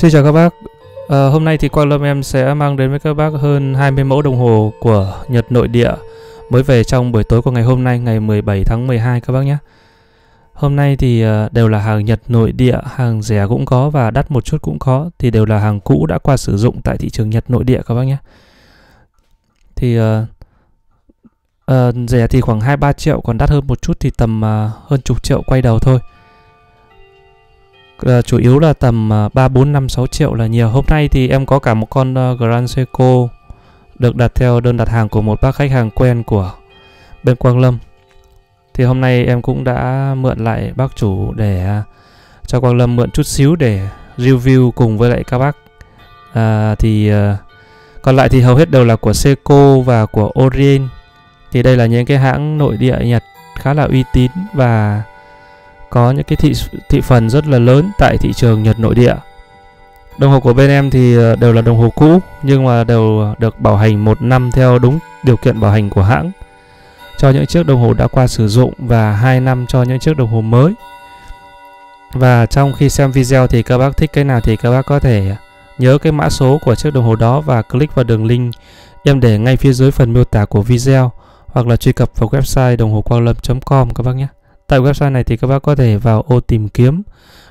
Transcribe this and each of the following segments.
Xin chào các bác à, Hôm nay thì Quang Lâm em sẽ mang đến với các bác hơn 20 mẫu đồng hồ của Nhật nội địa Mới về trong buổi tối của ngày hôm nay ngày 17 tháng 12 các bác nhé Hôm nay thì ờ, đều là hàng Nhật nội địa, hàng rẻ cũng có và đắt một chút cũng có Thì đều là hàng cũ đã qua sử dụng tại thị trường Nhật nội địa các bác nhé Thì uh, uh, rẻ thì khoảng 2-3 triệu còn đắt hơn một chút thì tầm uh, hơn chục triệu quay đầu thôi uh, chủ yếu là tầm uh, 3 4 5 6 triệu là nhiều. Hôm nay thì em có cả một con uh, Grand Seiko được đặt theo đơn đặt hàng của một bác khách hàng quen của bên Quang Lâm. Thì hôm nay em cũng đã mượn lại bác chủ để uh, cho Quang Lâm mượn chút xíu để review cùng với lại các bác. uh, thì uh, còn lại thì hầu hết đều là của Seiko và của Orient. Thì đây là những cái hãng nội địa Nhật khá là uy tín và có những cái thị thị phần rất là lớn tại thị trường Nhật nội địa. Đồng hồ của bên em thì ờ, đều là đồng hồ cũ nhưng mà đều được bảo hành một năm theo đúng điều kiện bảo hành của hãng cho những chiếc đồng hồ đã qua sử dụng và 2 năm cho những chiếc đồng hồ mới. Và trong khi xem video thì các bác thích cái nào thì các bác có thể nhớ cái mã số của chiếc đồng hồ đó và click vào đường link em để ngay phía dưới phần miêu tả của video hoặc là truy cập vào website đồng hồ quang lâm.com các bác nhé. Tại website này thì các bác có thể vào ô tìm kiếm,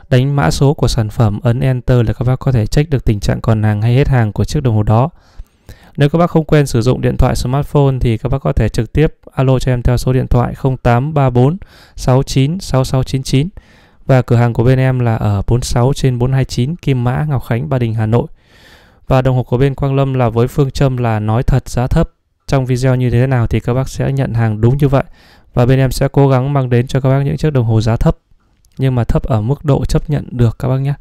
đánh mã số của sản phẩm, ấn Enter là các bác có thể check được tình trạng còn hàng hay hết hàng của chiếc đồng hồ đó. Nếu các bác không quen sử dụng điện thoại smartphone thì các bác có thể trực tiếp alo cho em theo số điện thoại 0834 69 6699 và cửa hàng của bên em là ở 46 trên 429 Kim Mã, Ngọc Khánh, Ba Đình, Hà Nội. Và đồng hồ của bên Quang Lâm là với phương châm là nói thật giá thấp. Trong video như thế nào thì các bác sẽ nhận hàng đúng như vậy và bên em sẽ cố gắng mang đến cho các bác những chiếc đồng hồ giá thấp nhưng mà thấp ở mức độ chấp nhận được các bác nhé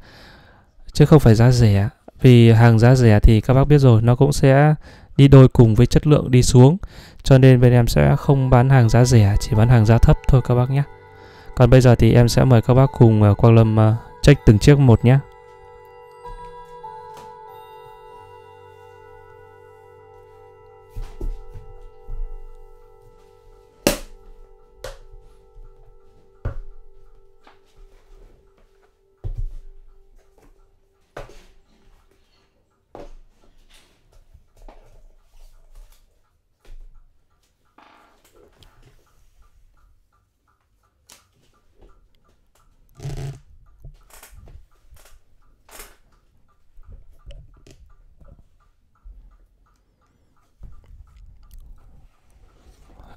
chứ không phải giá rẻ vì hàng giá rẻ thì các bác biết rồi nó cũng sẽ đi đôi cùng với chất lượng đi xuống cho nên bên em sẽ không bán hàng giá rẻ chỉ bán hàng giá thấp thôi các bác nhé còn bây giờ thì em sẽ mời các bác cùng ờ, Quang Lâm ờ, check từng chiếc một nhé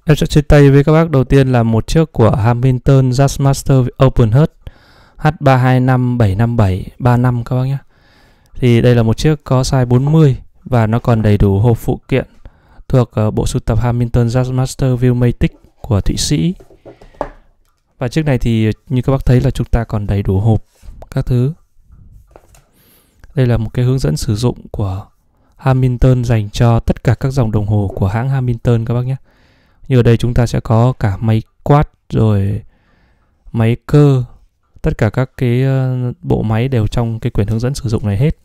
Em sẽ chia tay với các bác đầu tiên là một chiếc của Hamilton Jazzmaster Open Heart H325757 35 các bác nhé. Thì đây là một chiếc có size 40 và nó còn đầy đủ hộp phụ kiện thuộc ờ, bộ sưu tập Hamilton Jazzmaster Viewmatic của Thụy Sĩ. Và chiếc này thì ờ, như các bác thấy là chúng ta còn đầy đủ hộp các thứ. Đây là một cái hướng dẫn sử dụng của Hamilton dành cho tất cả các dòng đồng hồ của hãng Hamilton các bác nhé như ở đây chúng ta sẽ có cả máy quát rồi máy cơ tất cả các cái ờ, bộ máy đều trong cái quyển hướng dẫn sử dụng này hết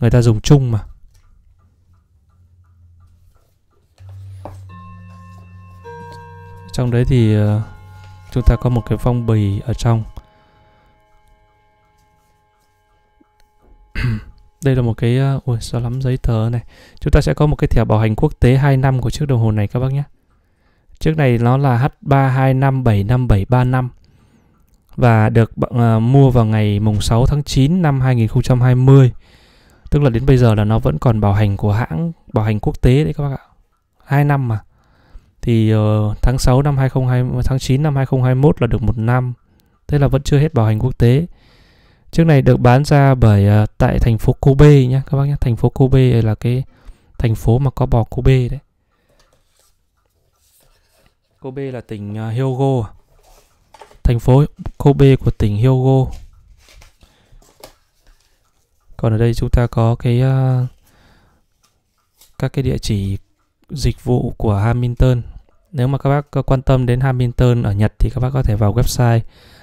người ta dùng chung mà trong đấy thì ờ, chúng ta có một cái phong bì ở trong đây là một cái ờ, ui sao lắm giấy tờ này chúng ta sẽ có một cái thẻ bảo hành quốc tế 2 năm của chiếc đồng hồ này các bác nhé Chiếc này nó là H3257535 và được uh, mua vào ngày mùng 6 tháng 9 năm 2020. Tức là đến bây giờ là nó vẫn còn bảo hành của hãng bảo hành quốc tế đấy các bác ạ. 2 năm mà. Thì uh, tháng 6 năm 2020 tháng 9 năm 2021 là được một năm. Thế là vẫn chưa hết bảo hành quốc tế. Chiếc này được bán ra bởi uh, tại thành phố Kobe nhé các bác nhé. Thành phố Kobe là cái thành phố mà có bò Kobe đấy. Kobe là tỉnh à, Hyogo à? Thành phố Kobe của tỉnh Hyogo Còn ở đây chúng ta có cái uh, các cái địa chỉ dịch vụ của Hamilton Nếu mà các bác quan tâm đến Hamilton ở Nhật thì các bác có thể vào website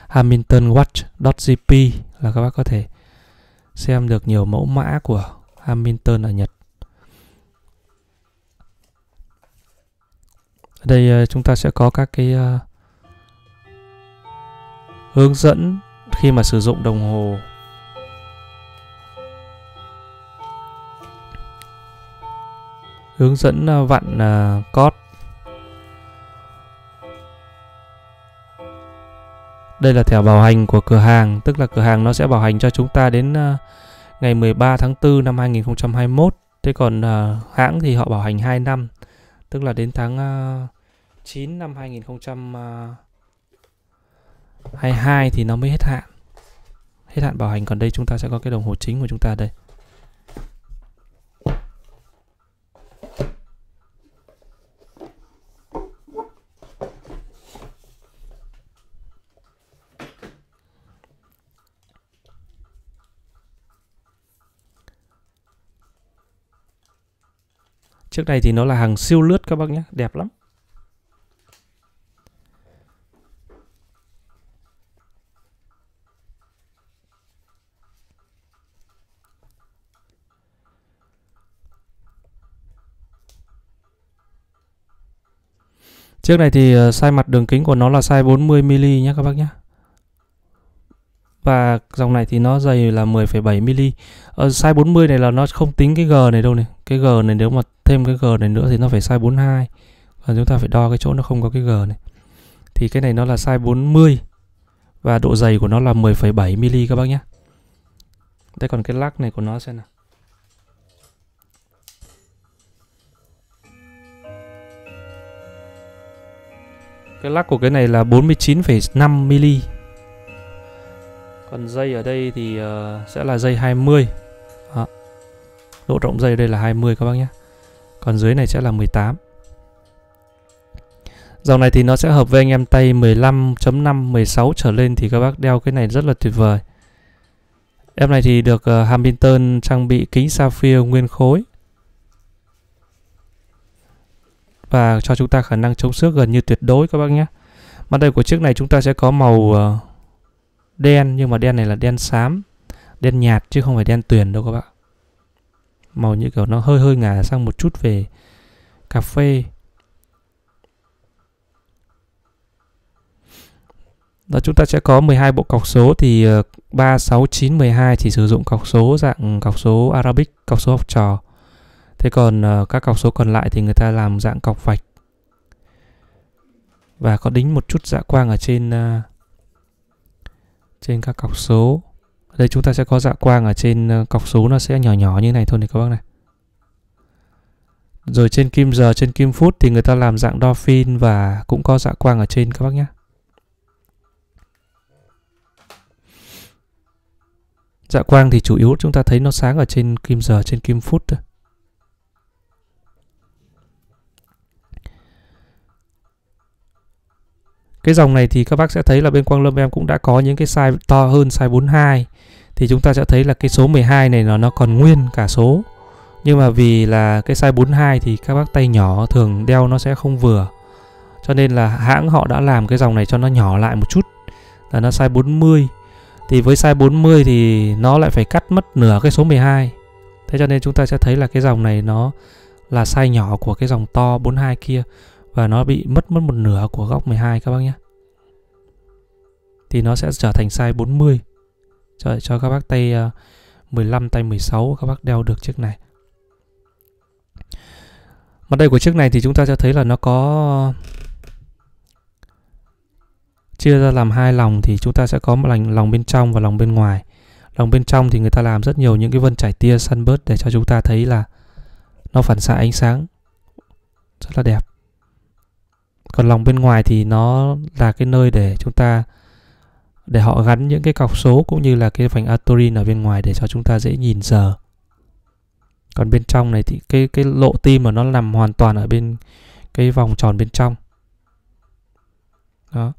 hamiltonwatch.jp là các bác có thể xem được nhiều mẫu mã của Hamilton ở Nhật ở đây ờ, chúng ta sẽ có các cái ờ, hướng dẫn khi mà sử dụng đồng hồ hướng dẫn ờ, vặn uh, cót đây là thẻ bảo hành của cửa hàng tức là cửa hàng nó sẽ bảo hành cho chúng ta đến uh, ngày 13 tháng 4 năm 2021 thế còn hãng thì họ bảo hành 2 năm Tức là đến tháng uh, ờ, 9 năm 2022 ờ, thì nó mới hết hạn. Hết hạn bảo hành còn đây chúng ta sẽ có cái đồng hồ chính của chúng ta đây. Trước đây thì nó là hàng siêu lướt các bác nhé, đẹp lắm. trước này thì ờ, size mặt đường kính của nó là size 40mm nhé các bác nhé và dòng này thì nó dày là 10,7 mm. Ở size 40 này là nó không tính cái G này đâu này. Cái G này nếu mà thêm cái G này nữa thì nó phải size 42. và chúng ta phải đo cái chỗ nó không có cái G này. Thì cái này nó là size 40 và độ dày của nó là 10,7 mm các bác nhé. Đây còn cái lắc này của nó xem nào. Cái lắc của cái này là 49,5 mm còn dây ở đây thì ờ, sẽ là dây 20 Đó. Độ rộng dây ở đây là 20 các bác nhé Còn dưới này sẽ là 18 Dòng này thì nó sẽ hợp với anh em tay 15.5, 16 trở lên thì các bác đeo cái này rất là tuyệt vời Em này thì được ờ, Hamilton trang bị kính sapphire nguyên khối và cho chúng ta khả năng chống xước gần như tuyệt đối các bác nhé. Mặt đây của chiếc này chúng ta sẽ có màu ờ, đen nhưng mà đen này là đen xám đen nhạt chứ không phải đen tuyền đâu các bạn màu như kiểu nó hơi hơi ngả sang một chút về cà phê Đó, chúng ta sẽ có 12 bộ cọc số thì 3, 6, 9, 12 chỉ sử dụng cọc số dạng cọc số Arabic, cọc số học trò. Thế còn ờ, các cọc số còn lại thì người ta làm dạng cọc vạch. Và có đính một chút dạ quang ở trên ờ, trên các cọc số đây chúng ta sẽ có dạ quang ở trên ờ, cọc số nó sẽ nhỏ nhỏ như này thôi này các bác này rồi trên kim giờ trên kim phút thì người ta làm dạng đo phin và cũng có dạ quang ở trên các bác nhé dạ quang thì chủ yếu chúng ta thấy nó sáng ở trên kim giờ trên kim phút thôi cái dòng này thì các bác sẽ thấy là bên Quang Lâm em cũng đã có những cái size to hơn size 42 thì chúng ta sẽ thấy là cái số 12 này nó nó còn nguyên cả số nhưng mà vì là cái size 42 thì các bác tay nhỏ thường đeo nó sẽ không vừa cho nên là hãng họ đã làm cái dòng này cho nó nhỏ lại một chút là nó size 40 thì với size 40 thì nó lại phải cắt mất nửa cái số 12 thế cho nên chúng ta sẽ thấy là cái dòng này nó là size nhỏ của cái dòng to 42 kia và nó bị mất mất một nửa của góc 12 các bác nhé thì nó sẽ trở thành size 40 cho, cho các bác tay 15 à, tay 16 các bác đeo được chiếc này mặt đây của chiếc này thì chúng ta sẽ thấy là nó có chia ra làm hai lòng thì chúng ta sẽ có một lòng, lòng bên trong và lòng bên ngoài lòng bên trong thì người ta làm rất nhiều những cái vân chảy tia sunburst để cho chúng ta thấy là nó phản xạ ánh sáng rất là đẹp còn lòng bên ngoài thì nó là cái nơi để chúng ta để họ gắn những cái cọc số cũng như là cái vành atorin ở bên ngoài để cho chúng ta dễ nhìn giờ còn bên trong này thì cái cái lộ tim mà nó nằm hoàn toàn ở bên cái vòng tròn bên trong đó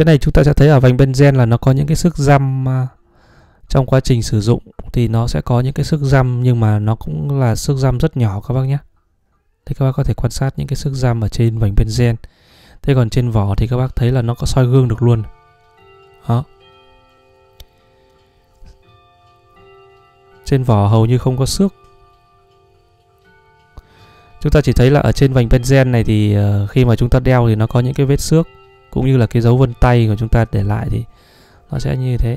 cái này chúng ta sẽ thấy ở vành benzen là nó có những cái sức răm à, trong quá trình sử dụng thì nó sẽ có những cái sức răm nhưng mà nó cũng là sức răm rất nhỏ các bác nhé thì các bác có thể quan sát những cái sức răm ở trên vành benzen thế còn trên vỏ thì các bác thấy là nó có soi gương được luôn đó trên vỏ hầu như không có xước chúng ta chỉ thấy là ở trên vành benzen này thì ờ, khi mà chúng ta đeo thì nó có những cái vết xước cũng như là cái dấu vân tay của chúng ta để lại thì nó sẽ như thế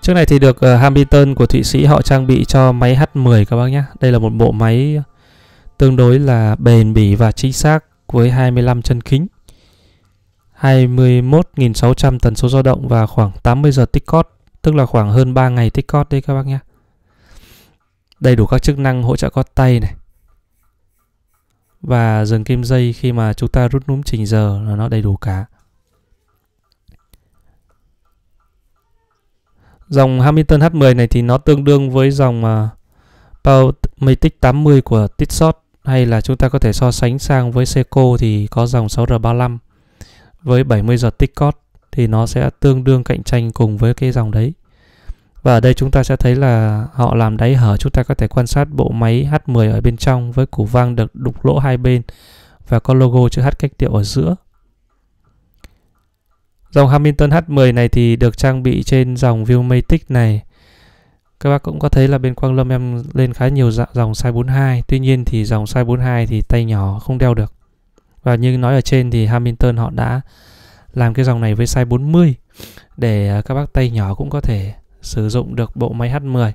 trước này thì được uh, Hamilton của Thụy Sĩ họ trang bị cho máy H10 các bác nhé. Đây là một bộ máy tương đối là bền bỉ và chính xác với 25 chân kính, 21.600 tần số dao động và khoảng 80 giờ tích cót, tức là khoảng hơn 3 ngày tích cót đấy các bác nhé. Đầy đủ các chức năng hỗ trợ cót tay này, và dừng kim dây khi mà chúng ta rút núm trình giờ là nó đầy đủ cả. Dòng Hamilton H10 này thì nó tương đương với dòng uh, Powermatic 80 của Tissot hay là chúng ta có thể so sánh sang với Seiko thì có dòng 6R35 với 70 giờ Ticcot thì nó sẽ tương đương cạnh tranh cùng với cái dòng đấy. Và ở đây chúng ta sẽ thấy là họ làm đáy hở chúng ta có thể quan sát bộ máy H10 ở bên trong với củ vang được đục lỗ hai bên và có logo chữ H cách điệu ở giữa. Dòng Hamilton H10 này thì được trang bị trên dòng Viewmatic này. Các bác cũng có thấy là bên Quang Lâm em lên khá nhiều dạ, dòng size 42, tuy nhiên thì dòng size 42 thì tay nhỏ không đeo được. Và như nói ở trên thì Hamilton họ đã làm cái dòng này với size 40 để à, các bác tay nhỏ cũng có thể sử dụng được bộ máy H10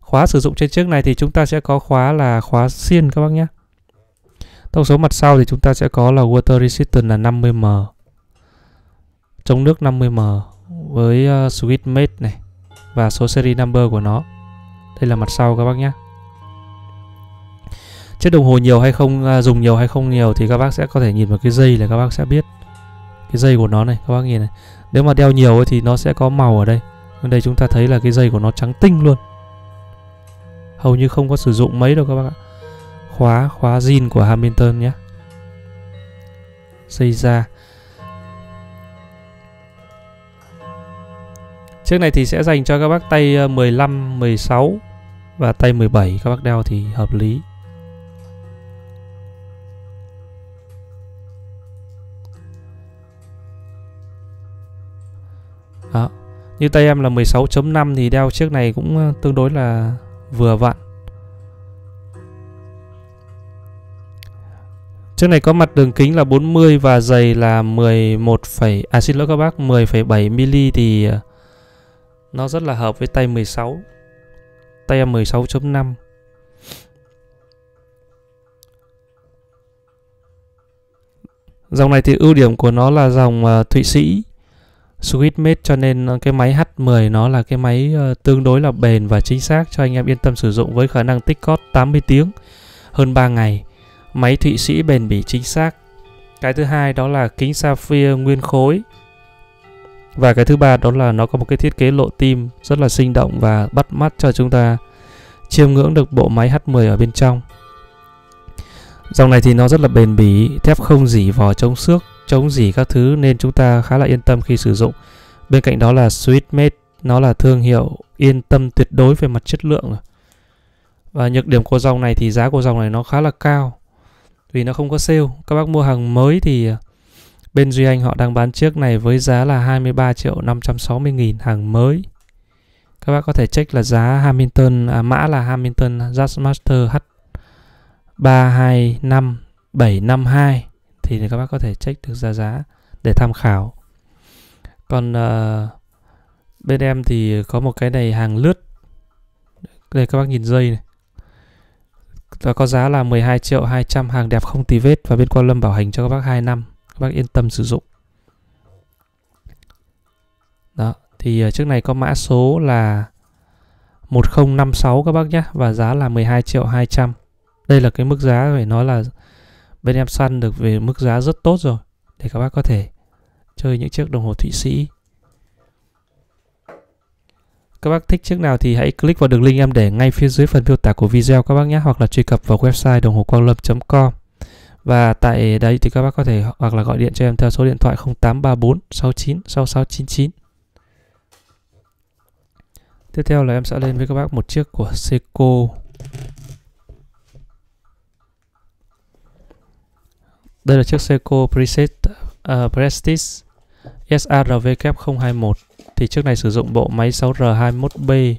khóa sử dụng trên chiếc này thì chúng ta sẽ có khóa là khóa xiên các bác nhé thông số mặt sau thì chúng ta sẽ có là water resistant là 50m chống nước 50m với uh, switch mate này và số series number của nó đây là mặt sau các bác nhé chiếc đồng hồ nhiều hay không ờ, dùng nhiều hay không nhiều thì các bác sẽ có thể nhìn vào cái dây là các bác sẽ biết cái dây của nó này các bác nhìn này nếu mà đeo nhiều thì nó sẽ có màu ở đây ở đây chúng ta thấy là cái dây của nó trắng tinh luôn Hầu như không có sử dụng mấy đâu các bác ạ Khóa, khóa zin của Hamilton nhé Dây da Chiếc này thì sẽ dành cho các bác tay 15, ờ, 16 và tay 17 các bác đeo thì hợp lý Đó. Như tay em là 16.5 thì đeo chiếc này cũng ờ, tương đối là vừa vặn. Chiếc này có mặt đường kính là 40 và dày là 11, à xin lỗi các bác 10,7mm thì ờ, nó rất là hợp với tay 16. Tay em 16.5. Dòng này thì ưu điểm của nó là dòng uh, Thụy Sĩ Switchmate cho nên ờ, cái máy H10 nó là cái máy ờ, tương đối là bền và chính xác cho anh em yên tâm sử dụng với khả năng tích cót 80 tiếng hơn 3 ngày. Máy Thụy Sĩ bền bỉ chính xác. Cái thứ hai đó là kính sapphire nguyên khối. Và cái thứ ba đó là nó có một cái thiết kế lộ tim rất là sinh động và bắt mắt cho chúng ta chiêm ngưỡng được bộ máy H10 ở bên trong. Dòng này thì nó rất là bền bỉ, thép không dỉ vò chống xước chống gì các thứ nên chúng ta khá là yên tâm khi sử dụng. Bên cạnh đó là Sweetmate, nó là thương hiệu yên tâm tuyệt đối về mặt chất lượng. Và nhược điểm của dòng này thì giá của dòng này nó khá là cao vì nó không có sale. Các bác mua hàng mới thì à, bên Duy Anh họ đang bán chiếc này với giá là 23 triệu 560 nghìn hàng mới. Các bác có thể check là giá Hamilton, à, mã là Hamilton Jazzmaster H325752 thì các bác có thể check được giá giá để tham khảo còn uh, bên em thì có một cái này hàng lướt đây các bác nhìn dây này và có giá là 12 triệu 200 hàng đẹp không tì vết và bên Quan Lâm bảo hành cho các bác 2 năm các bác yên tâm sử dụng đó thì uh, ờ, trước này có mã số là 1056 các bác nhé và giá là 12 triệu 200 đây là cái mức giá phải nói là bên em săn được về mức giá rất tốt rồi để các bác có thể chơi những chiếc đồng hồ Thụy Sĩ các bác thích chiếc nào thì hãy click vào đường link em để ngay phía dưới phần miêu tả của video các bác nhé hoặc là truy cập vào website đồng hồ quang lâm.com và tại đấy thì các bác có thể hoặc là gọi điện cho em theo số điện thoại 0834 69 6699 Tiếp theo là em sẽ lên với các bác một chiếc của Seiko Đây là chiếc Seiko Preset, uh, à, Prestige SRV021 thì chiếc này sử dụng bộ máy 6R21B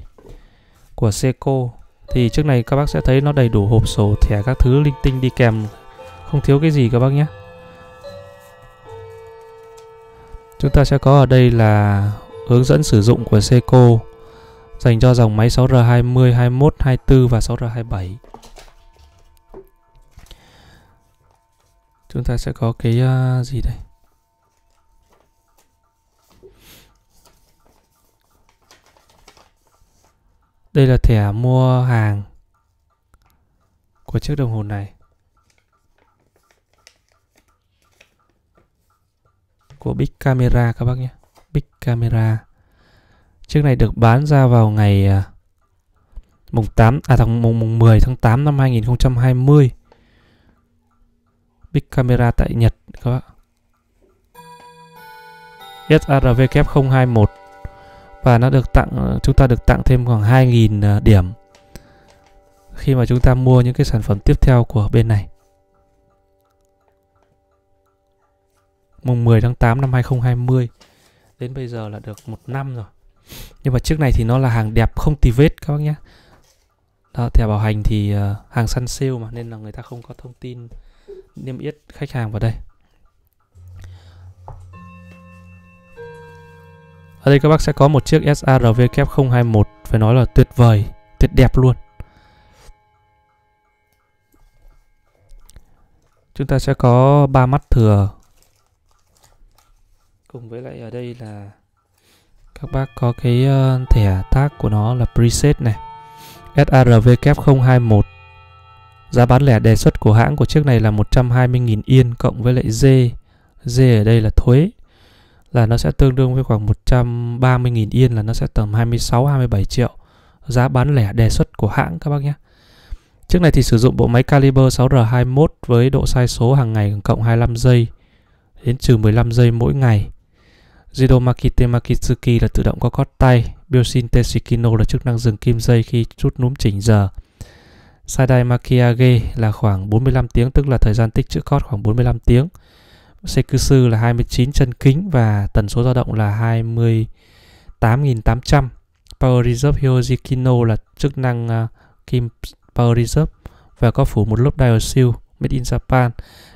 của Seiko thì chiếc này các bác sẽ thấy nó đầy đủ hộp sổ thẻ các thứ linh tinh đi kèm không thiếu cái gì các bác nhé chúng ta sẽ có ở đây là hướng dẫn sử dụng của Seiko dành cho dòng máy 6R20, 21, 24 và 6R27 chúng ta sẽ có cái uh, gì đây đây là thẻ mua hàng của chiếc đồng hồ này của Big Camera các bác nhé Big Camera chiếc này được bán ra vào ngày ờ, mùng 8 à tháng mùng, mùng 10 tháng 8 năm 2020 Big Camera tại Nhật các bạn. SRVK021 và nó được tặng chúng ta được tặng thêm khoảng 2.000 à, điểm khi mà chúng ta mua những cái sản phẩm tiếp theo của bên này. Mùng 10 tháng 8 năm 2020 đến bây giờ là được một năm rồi. Nhưng mà trước này thì nó là hàng đẹp không tì vết các bác nhé. Đó, thẻ bảo hành thì à, hàng săn sale mà nên là người ta không có thông tin niêm yết khách hàng vào đây ở đây các bác sẽ có một chiếc SARV kép 021 phải nói là tuyệt vời tuyệt đẹp luôn chúng ta sẽ có ba mắt thừa cùng với lại ở đây là các bác có cái ờ, thẻ tác của nó là preset này SARV kép 021 Giá bán lẻ đề xuất của hãng của chiếc này là 120.000 yên cộng với lại dê. Dê ở đây là thuế là nó sẽ tương đương với khoảng 130.000 yên là nó sẽ tầm 26 27 triệu. Giá bán lẻ đề xuất của hãng các bác nhé. Chiếc này thì sử dụng bộ máy Caliber 6R21 với độ sai số hàng ngày cộng 25 giây đến trừ 15 giây mỗi ngày. Jido Makite Makitsuki là tự động có cót tay, Bioshin Teshikino là chức năng dừng kim dây khi rút núm chỉnh giờ. Saidai Makiage là khoảng 45 tiếng, tức là thời gian tích chữ cót khoảng 45 tiếng. Sekusu là 29 chân kính và tần số dao động là 28.800. Power Reserve Hyojikino là chức năng uh, Kim Power Reserve và có phủ một lớp dial seal made in Japan.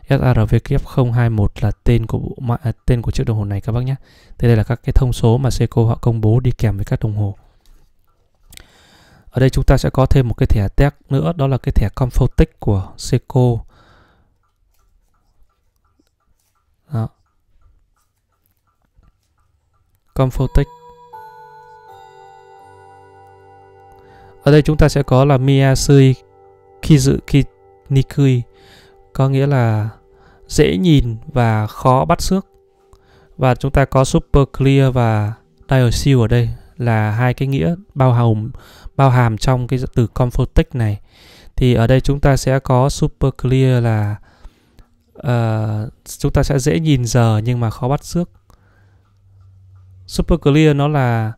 SRVK021 là tên của bộ, à, tên của chiếc đồng hồ này các bác nhé. Thì đây là các cái thông số mà Seiko họ công bố đi kèm với các đồng hồ ở đây chúng ta sẽ có thêm một cái thẻ tag nữa đó là cái thẻ comfortic của Seiko đó. comfortic ở đây chúng ta sẽ có là khi dự khi nikui có nghĩa là dễ nhìn và khó bắt xước và chúng ta có super clear và dial seal ở đây là hai cái nghĩa bao hàm bao hàm trong cái từ comfortic này thì ở đây chúng ta sẽ có super clear là uh, chúng ta sẽ dễ nhìn giờ nhưng mà khó bắt trước super clear nó là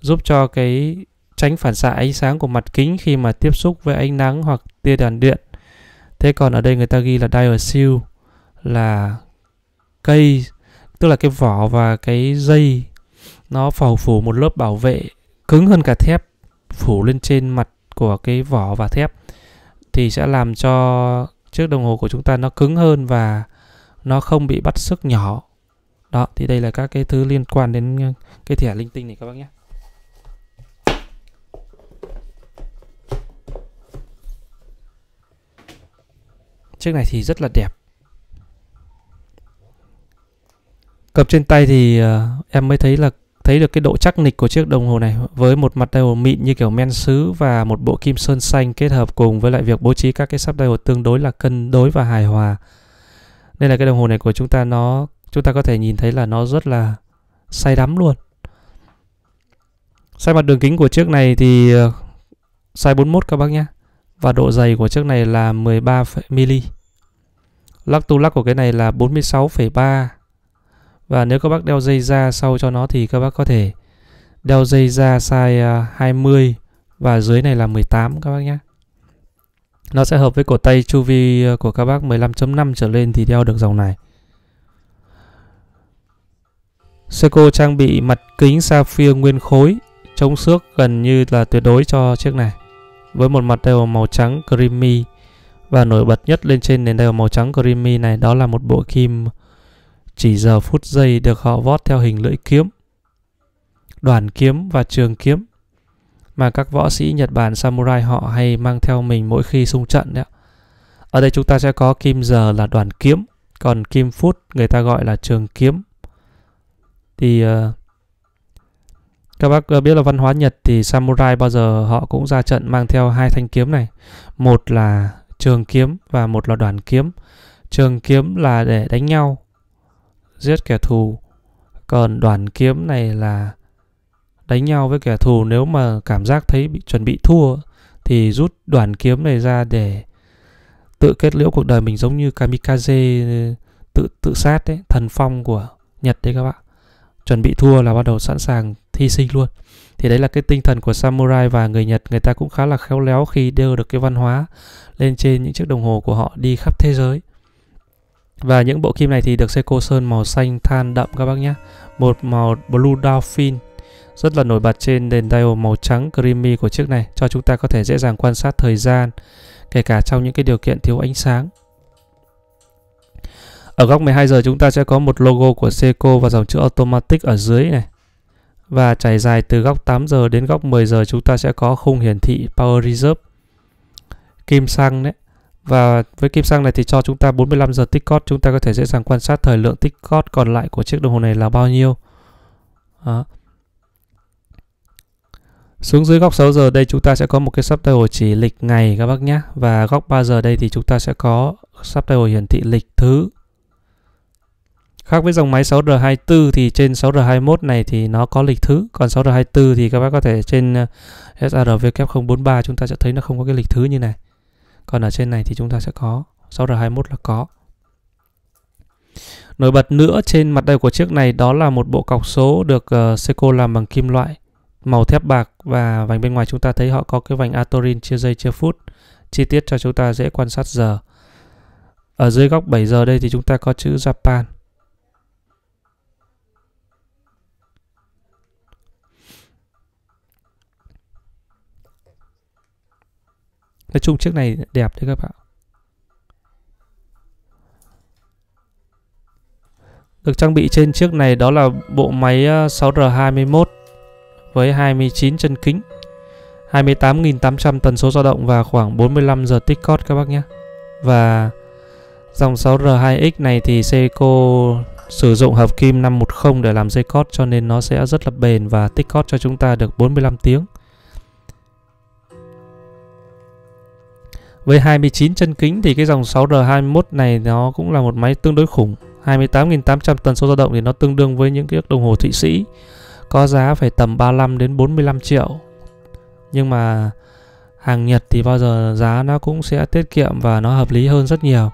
giúp cho cái tránh phản xạ ánh sáng của mặt kính khi mà tiếp xúc với ánh nắng hoặc tia đèn điện thế còn ở đây người ta ghi là seal là cây tức là cái vỏ và cái dây nó phủ phủ một lớp bảo vệ cứng hơn cả thép phủ lên trên mặt của cái vỏ và thép thì sẽ làm cho chiếc đồng hồ của chúng ta nó cứng hơn và nó không bị bắt sức nhỏ đó thì đây là các cái thứ liên quan đến cái thẻ linh tinh này các bác nhé chiếc này thì rất là đẹp cầm trên tay thì ờ, em mới thấy là thấy được cái độ chắc nịch của chiếc đồng hồ này với một mặt dial mịn như kiểu men sứ và một bộ kim sơn xanh kết hợp cùng với lại việc bố trí các cái sắp dial tương đối là cân đối và hài hòa. Nên là cái đồng hồ này của chúng ta nó chúng ta có thể nhìn thấy là nó rất là say đắm luôn. Sai mặt đường kính của chiếc này thì ờ, size 41 các bác nhé và độ dày của chiếc này là 13 mm. Lắc tu lắc của cái này là 46,3 và nếu các bác đeo dây da sau cho nó thì các bác có thể đeo dây da size 20 à, và dưới này là 18 các bác nhé. Nó sẽ hợp với cổ tay chu vi à, của các bác 15.5 trở lên thì đeo được dòng này. Seiko trang bị mặt kính sapphire nguyên khối chống xước gần như là tuyệt đối cho chiếc này với một mặt đeo màu trắng creamy và nổi bật nhất lên trên nền đeo màu trắng creamy này đó là một bộ kim chỉ giờ phút giây được họ vót theo hình lưỡi kiếm, đoàn kiếm và trường kiếm mà các võ sĩ Nhật Bản samurai họ hay mang theo mình mỗi khi xung trận đấy. Ở đây chúng ta sẽ có kim giờ là đoàn kiếm, còn kim phút người ta gọi là trường kiếm. Thì uh, các bác biết là văn hóa Nhật thì samurai bao giờ họ cũng ra trận mang theo hai thanh kiếm này. Một là trường kiếm và một là đoàn kiếm. Trường kiếm là để đánh nhau giết kẻ thù còn đoàn kiếm này là đánh nhau với kẻ thù nếu mà cảm giác thấy bị chuẩn bị thua thì rút đoàn kiếm này ra để tự kết liễu cuộc đời mình giống như kamikaze tự tự sát đấy thần phong của nhật đấy các bạn chuẩn bị thua là bắt đầu sẵn sàng hy sinh luôn thì đấy là cái tinh thần của samurai và người nhật người ta cũng khá là khéo léo khi đưa được cái văn hóa lên trên những chiếc đồng hồ của họ đi khắp thế giới và những bộ kim này thì được Seiko sơn màu xanh than đậm các bác nhé. Một màu Blue Dolphin rất là nổi bật trên nền dial màu trắng creamy của chiếc này cho chúng ta có thể dễ dàng quan sát thời gian kể cả trong những cái điều kiện thiếu ánh sáng. Ở góc 12 giờ chúng ta sẽ có một logo của Seiko và dòng chữ automatic ở dưới này. Và trải dài từ góc 8 giờ đến góc 10 giờ chúng ta sẽ có khung hiển thị Power Reserve kim xăng đấy và với kim sang này thì cho chúng ta 45 giờ tích cót, chúng ta có thể dễ dàng quan sát thời lượng tích cót còn lại của chiếc đồng hồ này là bao nhiêu. Đó. Xuống dưới góc 6 giờ đây chúng ta sẽ có một cái sắp hồi chỉ lịch ngày các bác nhé. Và góc 3 giờ đây thì chúng ta sẽ có sắp hồi hiển thị lịch thứ. Khác với dòng máy 6R24 thì trên 6R21 này thì nó có lịch thứ. Còn 6R24 thì các bác có thể trên uh, SRW043 chúng ta sẽ thấy nó không có cái lịch thứ như này. Còn ở trên này thì chúng ta sẽ có 6R21 là có. Nổi bật nữa trên mặt đây của chiếc này đó là một bộ cọc số được uh, Seiko làm bằng kim loại màu thép bạc và vành bên ngoài chúng ta thấy họ có cái vành Atorin chia giây chia phút chi tiết cho chúng ta dễ quan sát giờ. Ở dưới góc 7 giờ đây thì chúng ta có chữ Japan. nói chung chiếc này đẹp đấy các bạn được trang bị trên chiếc này đó là bộ máy 6R21 ờ, với 29 chân kính 28.800 tần số dao động và khoảng 45 giờ tích cót các bác nhé và dòng 6R2X này thì Seiko sử dụng hợp kim 510 để làm dây cót cho nên nó sẽ rất là bền và tích cót cho chúng ta được 45 tiếng Với 29 chân kính thì cái dòng 6R21 này nó cũng là một máy tương đối khủng. 28.800 tần số dao động thì nó tương đương với những cái đồng hồ Thụy Sĩ có giá phải tầm 35 đến 45 triệu. Nhưng mà hàng Nhật thì bao giờ giá nó cũng sẽ tiết kiệm và nó hợp lý hơn rất nhiều.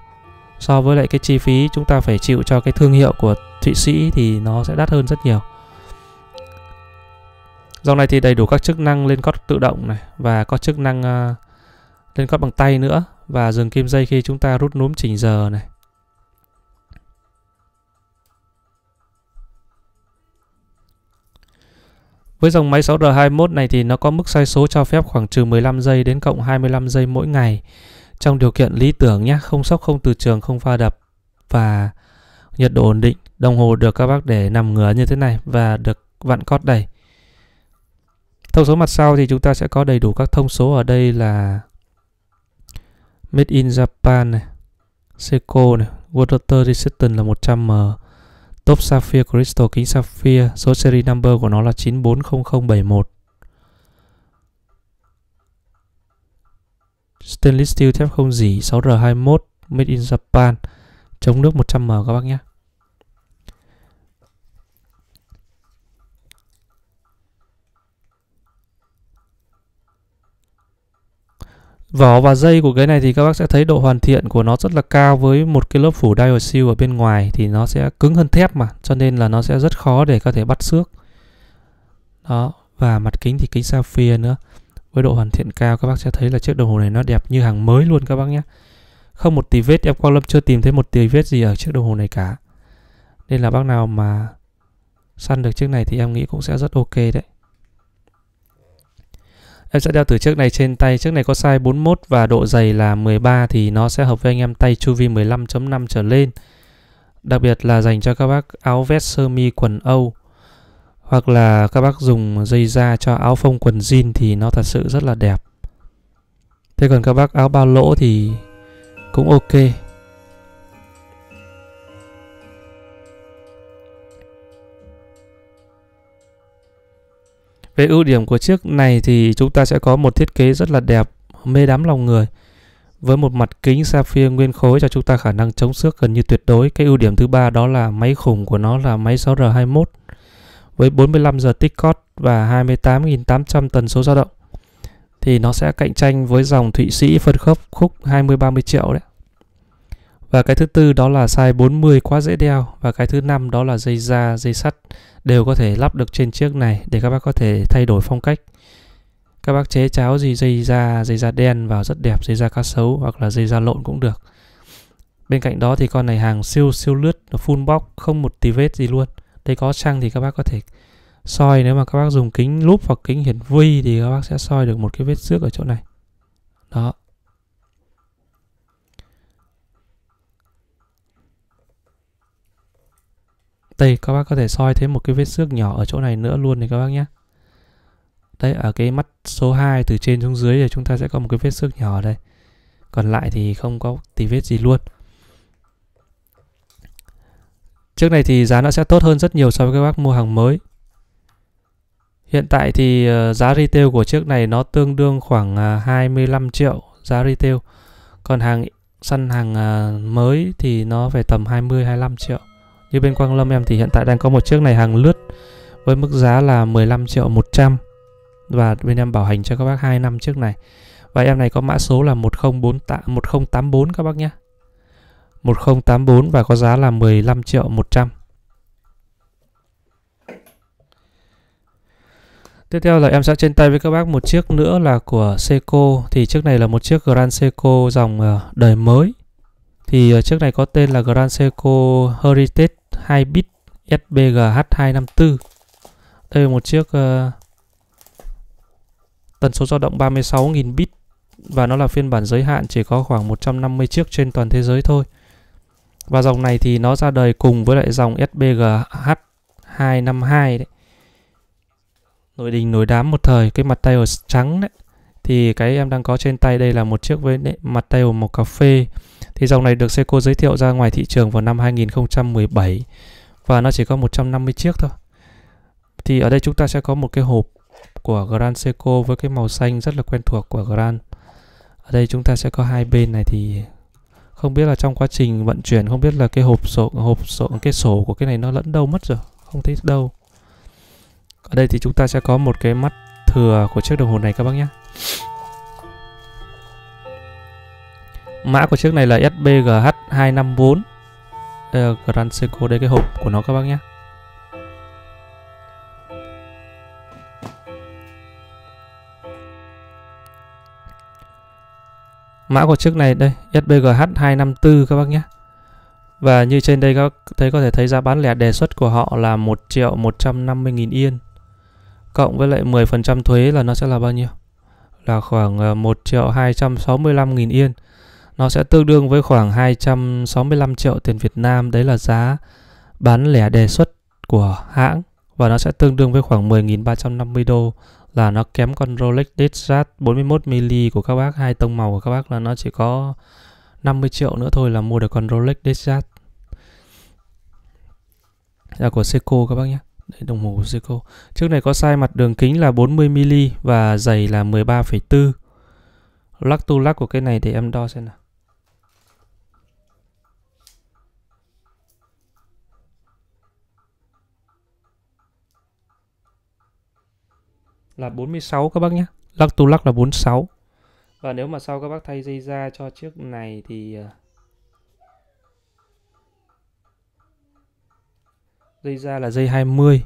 So với lại cái chi phí chúng ta phải chịu cho cái thương hiệu của Thụy Sĩ thì nó sẽ đắt hơn rất nhiều. Dòng này thì đầy đủ các chức năng lên cót tự động này và có chức năng uh, lên quát bằng tay nữa và dừng kim dây khi chúng ta rút núm chỉnh giờ này Với dòng máy 6R21 này thì nó có mức sai số cho phép khoảng trừ 15 giây đến cộng 25 giây mỗi ngày trong điều kiện lý tưởng nhé, không sốc, không từ trường, không pha đập và nhiệt độ ổn định. Đồng hồ được các bác để nằm ngửa như thế này và được vặn cót đầy. Thông số mặt sau thì chúng ta sẽ có đầy đủ các thông số ở đây là Made in Japan này Seiko này Water Resistant là 100M Top Sapphire Crystal kính Sapphire Số series number của nó là 940071 Stainless steel thép không dỉ 6R21 Made in Japan Chống nước 100M các bác nhé Vỏ và dây của cái này thì các bác sẽ thấy độ hoàn thiện của nó rất là cao với một cái lớp phủ diode seal ở bên ngoài thì nó sẽ cứng hơn thép mà cho nên là nó sẽ rất khó để có thể bắt xước. Đó, và mặt kính thì kính sapphire nữa. Với độ hoàn thiện cao các bác sẽ thấy là chiếc đồng hồ này nó đẹp như hàng mới luôn các bác nhé. Không một tí vết, em qua lâm chưa tìm thấy một tí vết gì ở chiếc đồng hồ này cả. Nên là bác nào mà săn được chiếc này thì em nghĩ cũng sẽ rất ok đấy. Em sẽ đeo từ chiếc này trên tay, chiếc này có size 41 và độ dày là 13 thì nó sẽ hợp với anh em tay chu chuvi 15.5 trở lên. Đặc biệt là dành cho các bác áo vest sơ mi quần Âu hoặc là các bác dùng dây da cho áo phông quần jean thì nó thật sự rất là đẹp. Thế còn các bác áo bao lỗ thì cũng ok. Về ưu điểm của chiếc này thì chúng ta sẽ có một thiết kế rất là đẹp, mê đắm lòng người. Với một mặt kính sapphire nguyên khối cho chúng ta khả năng chống xước gần như tuyệt đối. Cái ưu điểm thứ ba đó là máy khủng của nó là máy 6R21 với 45 giờ tích cót và 28.800 tần số dao động thì nó sẽ cạnh tranh với dòng Thụy Sĩ phân khớp khúc 20-30 triệu đấy. Và cái thứ tư đó là size 40 quá dễ đeo và cái thứ năm đó là dây da, dây sắt đều có thể lắp được trên chiếc này để các bác có thể thay đổi phong cách. Các bác chế cháo gì dây da, dây da đen vào rất đẹp, dây da cá sấu hoặc là dây da lộn cũng được. Bên cạnh đó thì con này hàng siêu siêu lướt, nó full box, không một tí vết gì luôn. Đây có trăng thì các bác có thể soi nếu mà các bác dùng kính lúp hoặc kính hiển vi thì các bác sẽ soi được một cái vết xước ở chỗ này. Đó, Đây các bác có thể soi thêm một cái vết xước nhỏ ở chỗ này nữa luôn này các bác nhé. Đây ở cái mắt số 2 từ trên xuống dưới thì chúng ta sẽ có một cái vết xước nhỏ ở đây. Còn lại thì không có tí vết gì luôn. Trước này thì giá nó sẽ tốt hơn rất nhiều so với các bác mua hàng mới. Hiện tại thì ờ, giá retail của chiếc này nó tương đương khoảng 25 à, triệu giá retail. Còn hàng săn hàng à, mới thì nó phải tầm 20 25 triệu. Như bên Quang Lâm em thì hiện tại đang có một chiếc này hàng lướt với mức giá là 15 triệu 100 và bên em bảo hành cho các bác 2 năm chiếc này. Và em này có mã số là 1048 1084 các bác nhé. 1084 và có giá là 15 triệu 100. Tiếp theo là em sẽ trên tay với các bác một chiếc nữa là của Seiko Thì chiếc này là một chiếc Grand Seiko dòng ờ, đời mới Thì ờ, chiếc này có tên là Grand Seiko Heritage 2 bit SPG H254 đây là một chiếc uh, tần số dao động 36.000 bit và nó là phiên bản giới hạn chỉ có khoảng 150 chiếc trên toàn thế giới thôi và dòng này thì nó ra đời cùng với lại dòng Sbgh H252 đấy nội đình nổi đám một thời cái mặt tail trắng đấy thì cái em đang có trên tay đây là một chiếc với mặt tail màu cà phê thì dòng này được Seiko giới thiệu ra ngoài thị trường vào năm 2017 và nó chỉ có 150 chiếc thôi. Thì ở đây chúng ta sẽ có một cái hộp của Grand Seiko với cái màu xanh rất là quen thuộc của Grand. Ở đây chúng ta sẽ có hai bên này thì không biết là trong quá trình vận chuyển không biết là cái hộp sổ hộp sổ cái sổ của cái này nó lẫn đâu mất rồi, không thấy đâu. Ở đây thì chúng ta sẽ có một cái mắt thừa của chiếc đồng hồ này các bác nhé. Mã của chiếc này là SBGH254 Đây là Grand Seiko, đây cái hộp của nó các bác nhé Mã của chiếc này đây SBGH254 các bác nhé Và như trên đây các thấy có thể thấy giá bán lẻ đề xuất của họ là 1 triệu 150 nghìn yên Cộng với lại 10% thuế là nó sẽ là bao nhiêu? Là khoảng 1 ờ, triệu 265 nghìn yên nó sẽ tương đương với khoảng 265 triệu tiền Việt Nam, đấy là giá bán lẻ đề xuất của hãng và nó sẽ tương đương với khoảng 10.350 đô là nó kém con Rolex Datejust 41mm của các bác hai tông màu của các bác là nó chỉ có 50 triệu nữa thôi là mua được con Rolex Datejust là của Seiko các bác nhé Đấy, đồng hồ của Seiko trước này có sai mặt đường kính là 40mm và dày là 13,4 lắc tu lắc của cái này để em đo xem nào là 46 các bác nhé lắc tu lắc là 46 và nếu mà sau các bác thay dây ra cho chiếc này thì ờ, dây ra là dây 20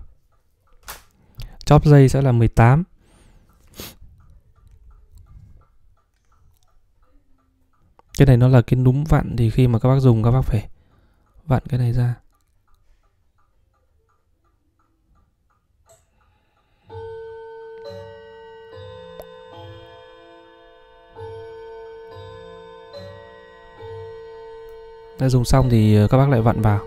chóp dây sẽ là 18 cái này nó là cái núm vặn thì khi mà các bác dùng các bác phải vặn cái này ra đã dùng xong thì ờ, các bác lại vặn vào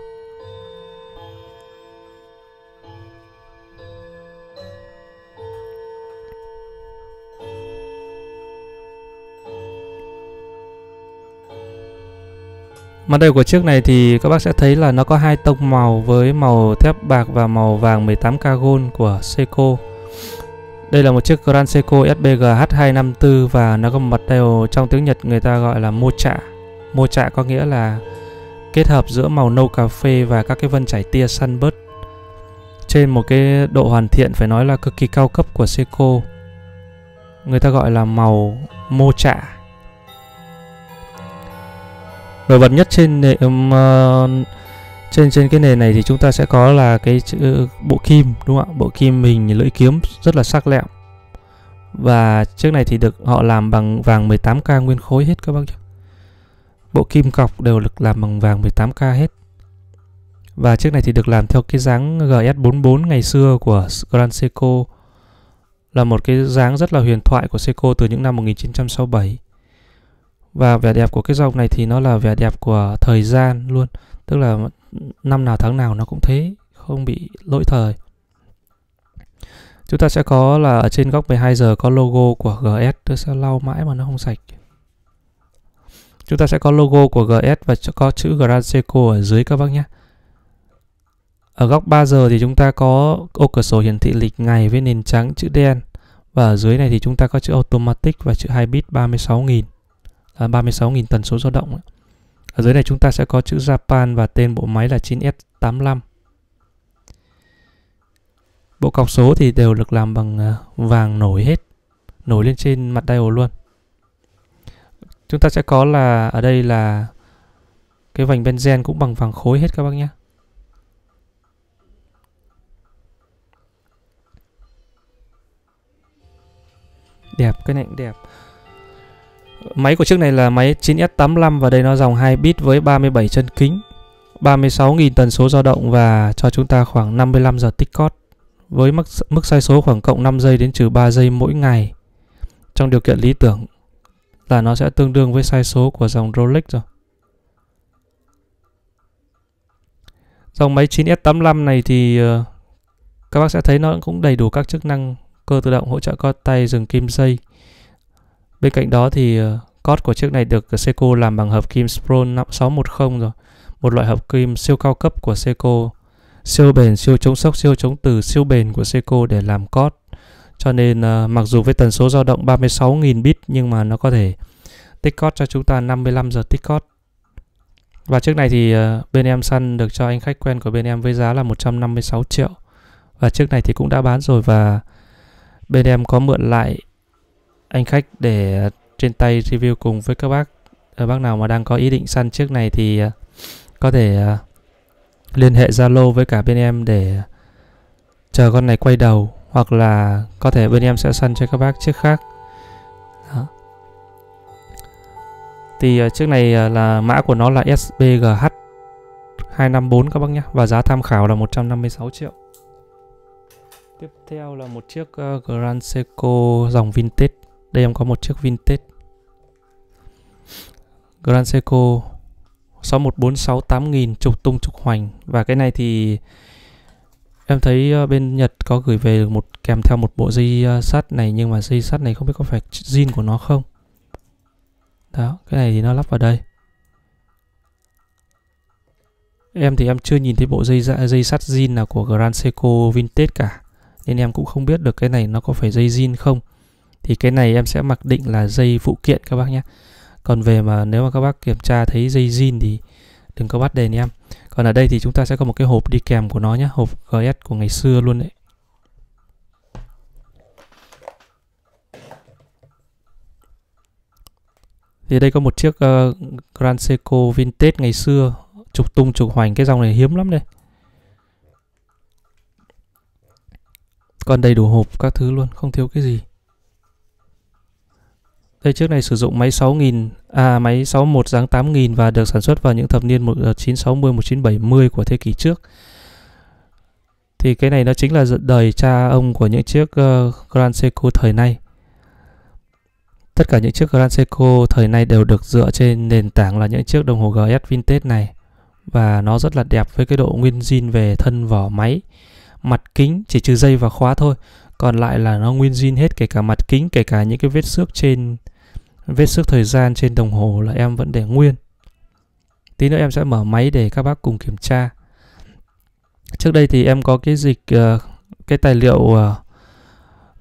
Mặt đời của chiếc này thì các bác sẽ thấy là nó có hai tông màu với màu thép bạc và màu vàng 18 k gold của Seiko. Đây là một chiếc Grand Seiko SBG H254 và nó có một mặt đều trong tiếng Nhật người ta gọi là mô trạ. Mô trạ có nghĩa là kết hợp giữa màu nâu cà phê và các cái vân chảy tia sunburst trên một cái độ hoàn thiện phải nói là cực kỳ cao cấp của Seiko người ta gọi là màu mô trạ nổi bật nhất trên nền um, ờ, trên trên cái nền này thì chúng ta sẽ có là cái chữ, bộ kim đúng không ạ bộ kim hình lưỡi kiếm rất là sắc lẹm và chiếc này thì được họ làm bằng vàng 18k nguyên khối hết các bác nhé Bộ kim cọc đều được làm bằng vàng 18K hết. Và chiếc này thì được làm theo cái dáng GS44 ngày xưa của Grand Seiko là một cái dáng rất là huyền thoại của Seiko từ những năm 1967. Và vẻ đẹp của cái dòng này thì nó là vẻ đẹp của thời gian luôn, tức là năm nào tháng nào nó cũng thế, không bị lỗi thời. Chúng ta sẽ có là ở trên góc 12 giờ có logo của GS, tôi sẽ lau mãi mà nó không sạch. Chúng ta sẽ có logo của GS và có chữ Granseco ở dưới các bác nhé. Ở góc 3 giờ thì chúng ta có ô cửa sổ hiển thị lịch ngày với nền trắng chữ đen. Và ở dưới này thì chúng ta có chữ Automatic và chữ 2 bit 36.000. À, 36.000 tần số dao động. Ở dưới này chúng ta sẽ có chữ Japan và tên bộ máy là 9S85. Bộ cọc số thì đều được làm bằng à, vàng nổi hết. Nổi lên trên mặt dial luôn chúng ta sẽ có là ở đây là cái vành benzen cũng bằng vàng khối hết các bác nhé đẹp cái này cũng đẹp máy của chiếc này là máy 9S85 và đây nó dòng 2 bit với 37 chân kính 36.000 tần số dao động và cho chúng ta khoảng 55 giờ tích cót với mức mức sai số khoảng cộng 5 giây đến trừ 3 giây mỗi ngày trong điều kiện lý tưởng là nó sẽ tương đương với sai số của dòng Rolex rồi. Dòng máy 9S85 này thì ờ, các bác sẽ thấy nó cũng đầy đủ các chức năng cơ tự động hỗ trợ co tay dừng kim dây. Bên cạnh đó thì uh, ờ, cốt của chiếc này được Seiko làm bằng hợp kim Spron 610 rồi, một loại hợp kim siêu cao cấp của Seiko, siêu bền, siêu chống sốc, siêu chống từ, siêu bền của Seiko để làm cốt. Cho nên uh, mặc dù với tần số dao động 36.000 bit nhưng mà nó có thể tích cót cho chúng ta 55 giờ tích cót. Và trước này thì uh, bên em săn được cho anh khách quen của bên em với giá là 156 triệu. Và trước này thì cũng đã bán rồi và bên em có mượn lại anh khách để ờ, trên tay review cùng với các bác bác nào mà đang có ý định săn chiếc này thì có thể liên hệ Zalo với cả bên em để chờ con này quay đầu hoặc là có thể bên em sẽ săn cho các bác chiếc khác Đó. thì uh, chiếc này uh, là mã của nó là SBGH 254 các bác nhé và giá tham khảo là 156 triệu tiếp theo là một chiếc uh, Grand Seiko dòng vintage đây em có một chiếc vintage Grand Seiko 61468 nghìn trục tung trục hoành và cái này thì Em thấy ờ, bên Nhật có gửi về một kèm theo một bộ dây ờ, sắt này nhưng mà dây sắt này không biết có phải zin của nó không. Đó, cái này thì nó lắp vào đây. Em thì em chưa nhìn thấy bộ dây dây dạ-, sắt zin nào của Grand Seiko Vintage cả. Nên em cũng không biết được cái này nó có phải dây zin không. Thì cái này em sẽ mặc định là dây phụ kiện các bác nhé. Còn về mà nếu mà các bác kiểm tra thấy dây zin thì đừng có bắt đền em còn ở đây thì chúng ta sẽ có một cái hộp đi kèm của nó nhé hộp GS của ngày xưa luôn đấy thì đây có một chiếc uh, Grand Seiko Vintage ngày xưa trục tung trục hoành cái dòng này hiếm lắm đây còn đầy đủ hộp các thứ luôn không thiếu cái gì đây chiếc này sử dụng máy 6000 à máy 61 dáng 8000 và được sản xuất vào những thập niên 1960 1970 ờ, của thế kỷ trước. Thì cái này nó chính là đời cha ông của những chiếc uh, Grand Seiko thời nay. Tất cả những chiếc Grand Seiko thời nay đều được dựa trên nền tảng là những chiếc đồng hồ GS vintage này và nó rất là đẹp với cái độ nguyên zin về thân vỏ máy, mặt kính chỉ trừ dây và khóa thôi còn lại là nó nguyên zin hết kể cả mặt kính kể cả những cái vết xước trên vết sức thời gian trên đồng hồ là em vẫn để nguyên tí nữa em sẽ mở máy để các bác cùng kiểm tra trước đây thì em có cái dịch ờ, cái tài liệu ờ,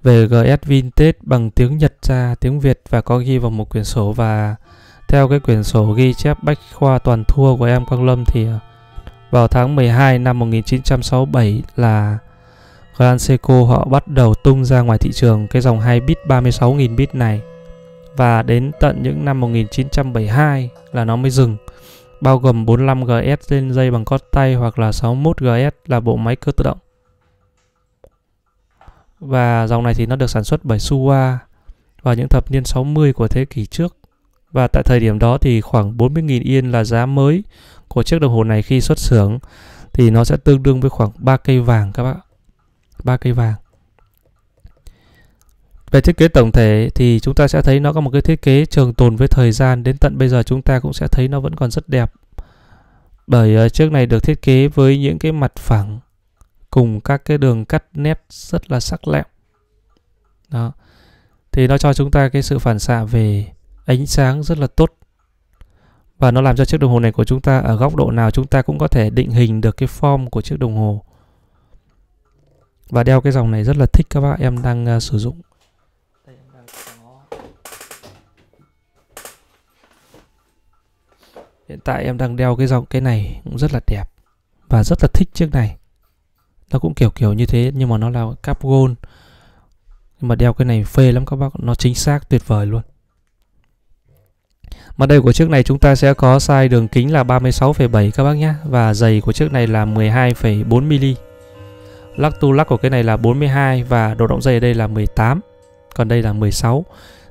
về GS Vintage bằng tiếng Nhật ra tiếng Việt và có ghi vào một quyển sổ và theo cái quyển sổ ghi chép bách khoa toàn thua của em Quang Lâm thì ờ, vào tháng 12 năm 1967 là Grand Seiko họ bắt đầu tung ra ngoài thị trường cái dòng 2 bit 36.000 bit này và đến tận những năm 1972 là nó mới dừng bao gồm 45 GS trên dây bằng cót tay hoặc là 61 GS là bộ máy cơ tự động. Và dòng này thì nó được sản xuất bởi Suwa vào những thập niên 60 của thế kỷ trước. Và tại thời điểm đó thì khoảng 40.000 yên là giá mới của chiếc đồng hồ này khi xuất xưởng thì nó sẽ tương đương với khoảng 3 cây vàng các bạn. 3 cây vàng. Về thiết kế tổng thể thì chúng ta sẽ thấy nó có một cái thiết kế trường tồn với thời gian đến tận bây giờ chúng ta cũng sẽ thấy nó vẫn còn rất đẹp. Bởi ờ, chiếc này được thiết kế với những cái mặt phẳng cùng các cái đường cắt nét rất là sắc lẹm. Đó. Thì nó cho chúng ta cái sự phản xạ về ánh sáng rất là tốt. Và nó làm cho chiếc đồng hồ này của chúng ta ở góc độ nào chúng ta cũng có thể định hình được cái form của chiếc đồng hồ. Và đeo cái dòng này rất là thích các bạn em đang uh, sử dụng. Hiện tại em đang đeo cái dòng cái này cũng rất là đẹp và rất là thích chiếc này. Nó cũng kiểu kiểu như thế nhưng mà nó là cap gold. Nhưng mà đeo cái này phê lắm các bác, nó chính xác tuyệt vời luôn. Mặt đây của chiếc này chúng ta sẽ có size đường kính là 36,7 các bác nhé Và dày của chiếc này là 12,4mm Lắc tu lắc của cái này là 42 và độ động dây ở đây là 18 Còn đây là 16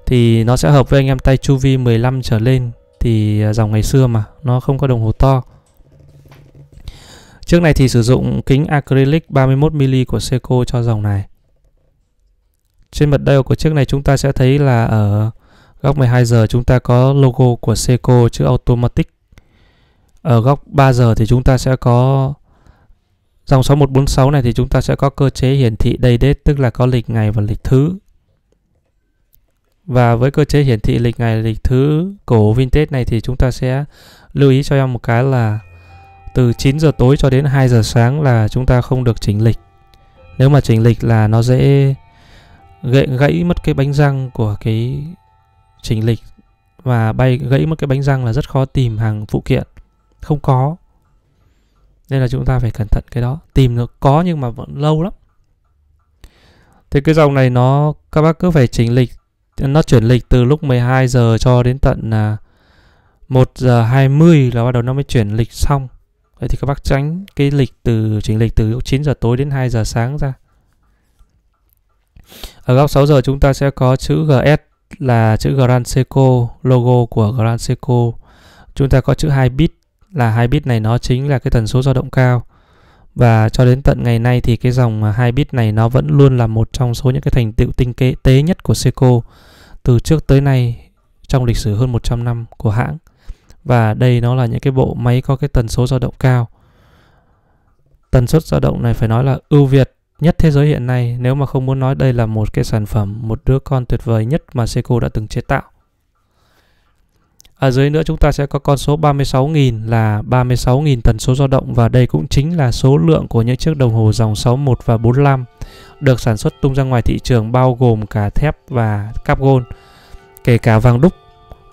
Thì nó sẽ hợp với anh em tay chu vi 15 trở lên thì à, dòng ngày xưa mà nó không có đồng hồ to Trước này thì sử dụng kính acrylic 31mm của Seiko cho dòng này. Trên mặt đeo của chiếc này chúng ta sẽ thấy là ở góc 12 giờ chúng ta có logo của Seiko chữ Automatic. Ở góc 3 giờ thì chúng ta sẽ có dòng 6146 này thì chúng ta sẽ có cơ chế hiển thị day date tức là có lịch ngày và lịch thứ. Và với cơ chế hiển thị lịch ngày lịch thứ cổ vintage này thì chúng ta sẽ lưu ý cho em một cái là từ 9 giờ tối cho đến 2 giờ sáng là chúng ta không được chỉnh lịch. Nếu mà chỉnh lịch là nó dễ gãy, gãy mất cái bánh răng của cái chỉnh lịch và bay gãy mất cái bánh răng là rất khó tìm hàng phụ kiện. Không có. Nên là chúng ta phải cẩn thận cái đó. Tìm nó có nhưng mà vẫn lâu lắm. Thì cái dòng này nó các bác cứ phải chỉnh lịch nó chuyển lịch từ lúc 12 giờ cho đến tận là 1 giờ 20 là bắt đầu nó mới chuyển lịch xong vậy thì các bác tránh cái lịch từ chỉnh lịch từ 9 giờ tối đến 2 giờ sáng ra ở góc 6 giờ chúng ta sẽ có chữ GS là chữ Grand Seco logo của Grand Seco chúng ta có chữ 2 bit là 2 bit này nó chính là cái tần số dao động cao và cho đến tận ngày nay thì cái dòng à, hai bit này nó vẫn luôn là một trong số những cái thành tựu tinh kế tế nhất của Seiko từ trước tới nay trong lịch sử hơn 100 năm của hãng. Và đây nó là những cái bộ máy có cái tần số dao động cao. Tần suất dao động này phải nói là ưu việt nhất thế giới hiện nay nếu mà không muốn nói đây là một cái sản phẩm, một đứa con tuyệt vời nhất mà Seiko đã từng chế tạo. Ở à, dưới nữa chúng ta sẽ có con số 36.000 là 36.000 tần số dao động và đây cũng chính là số lượng của những chiếc đồng hồ dòng 61 và 45 được sản xuất tung ra ngoài thị trường bao gồm cả thép và cáp gold, kể cả vàng đúc.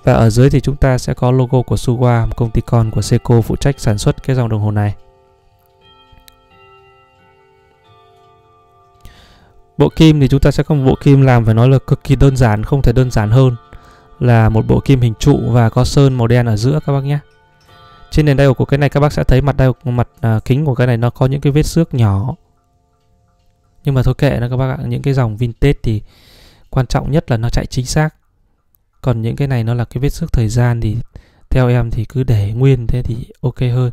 Và ở dưới thì chúng ta sẽ có logo của Suwa, một công ty con của Seiko phụ trách sản xuất cái dòng đồng hồ này. Bộ kim thì chúng ta sẽ có một bộ kim làm phải nói là cực kỳ đơn giản, không thể đơn giản hơn là một bộ kim hình trụ và có sơn màu đen ở giữa các bác nhé trên nền diode của cái này các bác sẽ thấy mặt diode mặt à, kính của cái này nó có những cái vết xước nhỏ nhưng mà thôi kệ nó các bác ạ những cái dòng vintage thì quan trọng nhất là nó chạy chính xác còn những cái này nó là cái vết xước thời gian thì theo em thì cứ để nguyên thế thì ok hơn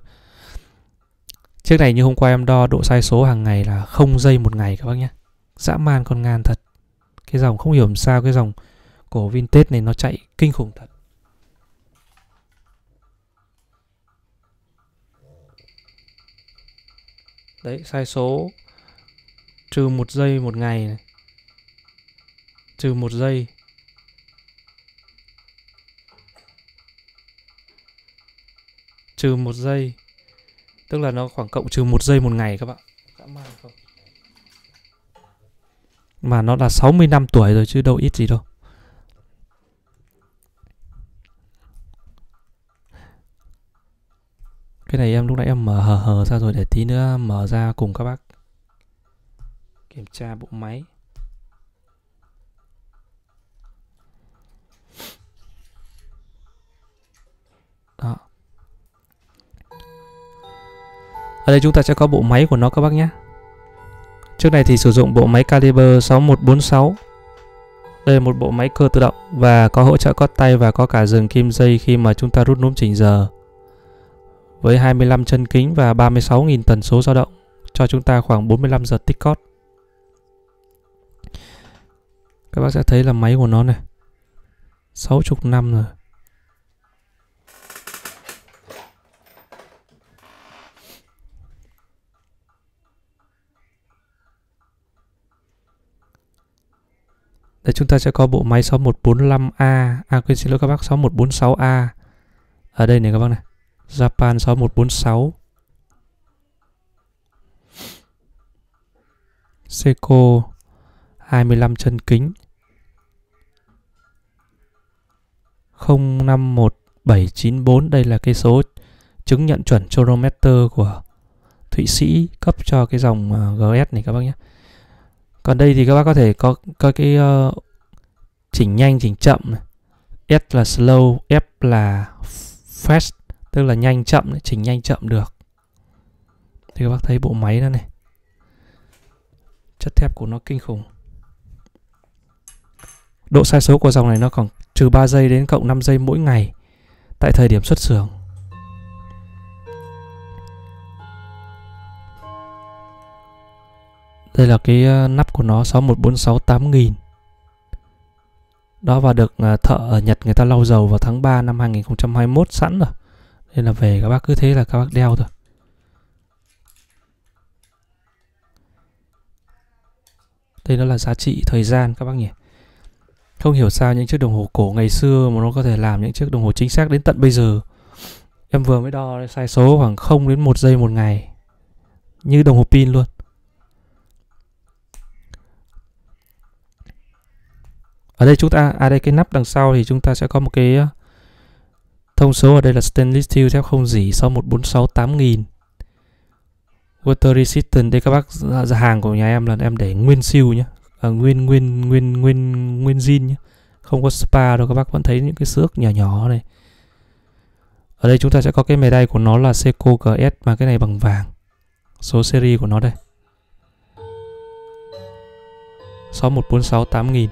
chiếc này như hôm qua em đo độ sai số hàng ngày là không giây một ngày các bác nhé dã man con ngàn thật cái dòng không hiểu sao cái dòng của Vintage này nó chạy kinh khủng thật Đấy sai số Trừ một giây một ngày này. Trừ một giây Trừ một giây Tức là nó khoảng cộng trừ một giây một ngày các bạn Mà nó là 60 năm tuổi rồi chứ đâu ít gì đâu cái này em lúc nãy em mở hờ hờ ra rồi để tí nữa mở ra cùng các bác kiểm tra bộ máy đó ở đây chúng ta sẽ có bộ máy của nó các bác nhé trước này thì sử dụng bộ máy caliber 6146 đây là một bộ máy cơ tự động và có hỗ trợ cót tay và có cả dừng kim dây khi mà chúng ta rút núm chỉnh giờ với 25 chân kính và 36.000 tần số dao động cho chúng ta khoảng 45 giờ tích cót. Các bác sẽ thấy là máy của nó này 60 năm rồi. Đây chúng ta sẽ có bộ máy 6145A, à quên xin lỗi các bác 6146A. Ở đây này các bác này. Japan 6146 Seiko 25 chân kính 051794 đây là cái số chứng nhận chuẩn chronometer của Thụy Sĩ cấp cho cái dòng ờ, GS này các bác nhé còn đây thì các bác có thể có có cái uh, chỉnh nhanh chỉnh chậm S là slow F là fast tức là nhanh chậm chỉnh nhanh chậm được thì các bác thấy bộ máy đó này chất thép của nó kinh khủng độ sai số của dòng này nó còn trừ 3 giây đến cộng 5 giây mỗi ngày tại thời điểm xuất xưởng Đây là cái ờ, nắp của nó 61468 nghìn Đó và được ờ, thợ ở Nhật người ta lau dầu vào tháng 3 năm 2021 sẵn rồi nên là về các bác cứ thế là các bác đeo thôi đây nó là giá trị thời gian các bác nhỉ không hiểu sao những chiếc đồng hồ cổ ngày xưa mà nó có thể làm những chiếc đồng hồ chính xác đến tận bây giờ em vừa mới đo sai số khoảng 0 đến 1 giây một ngày như đồng hồ pin luôn ở đây chúng ta à đây cái nắp đằng sau thì chúng ta sẽ có một cái Thông số ở đây là stainless steel thép không dỉ sau 146 8000. Water resistant đây các bác dạ, dạ, hàng của nhà em là em để nguyên siêu nhé à, nguyên nguyên nguyên nguyên nguyên zin nhé không có spa đâu các bác vẫn thấy những cái xước nhỏ nhỏ này ở đây chúng ta sẽ có cái mề đay của nó là Seiko GS mà cái này bằng vàng số series của nó đây 6146 8000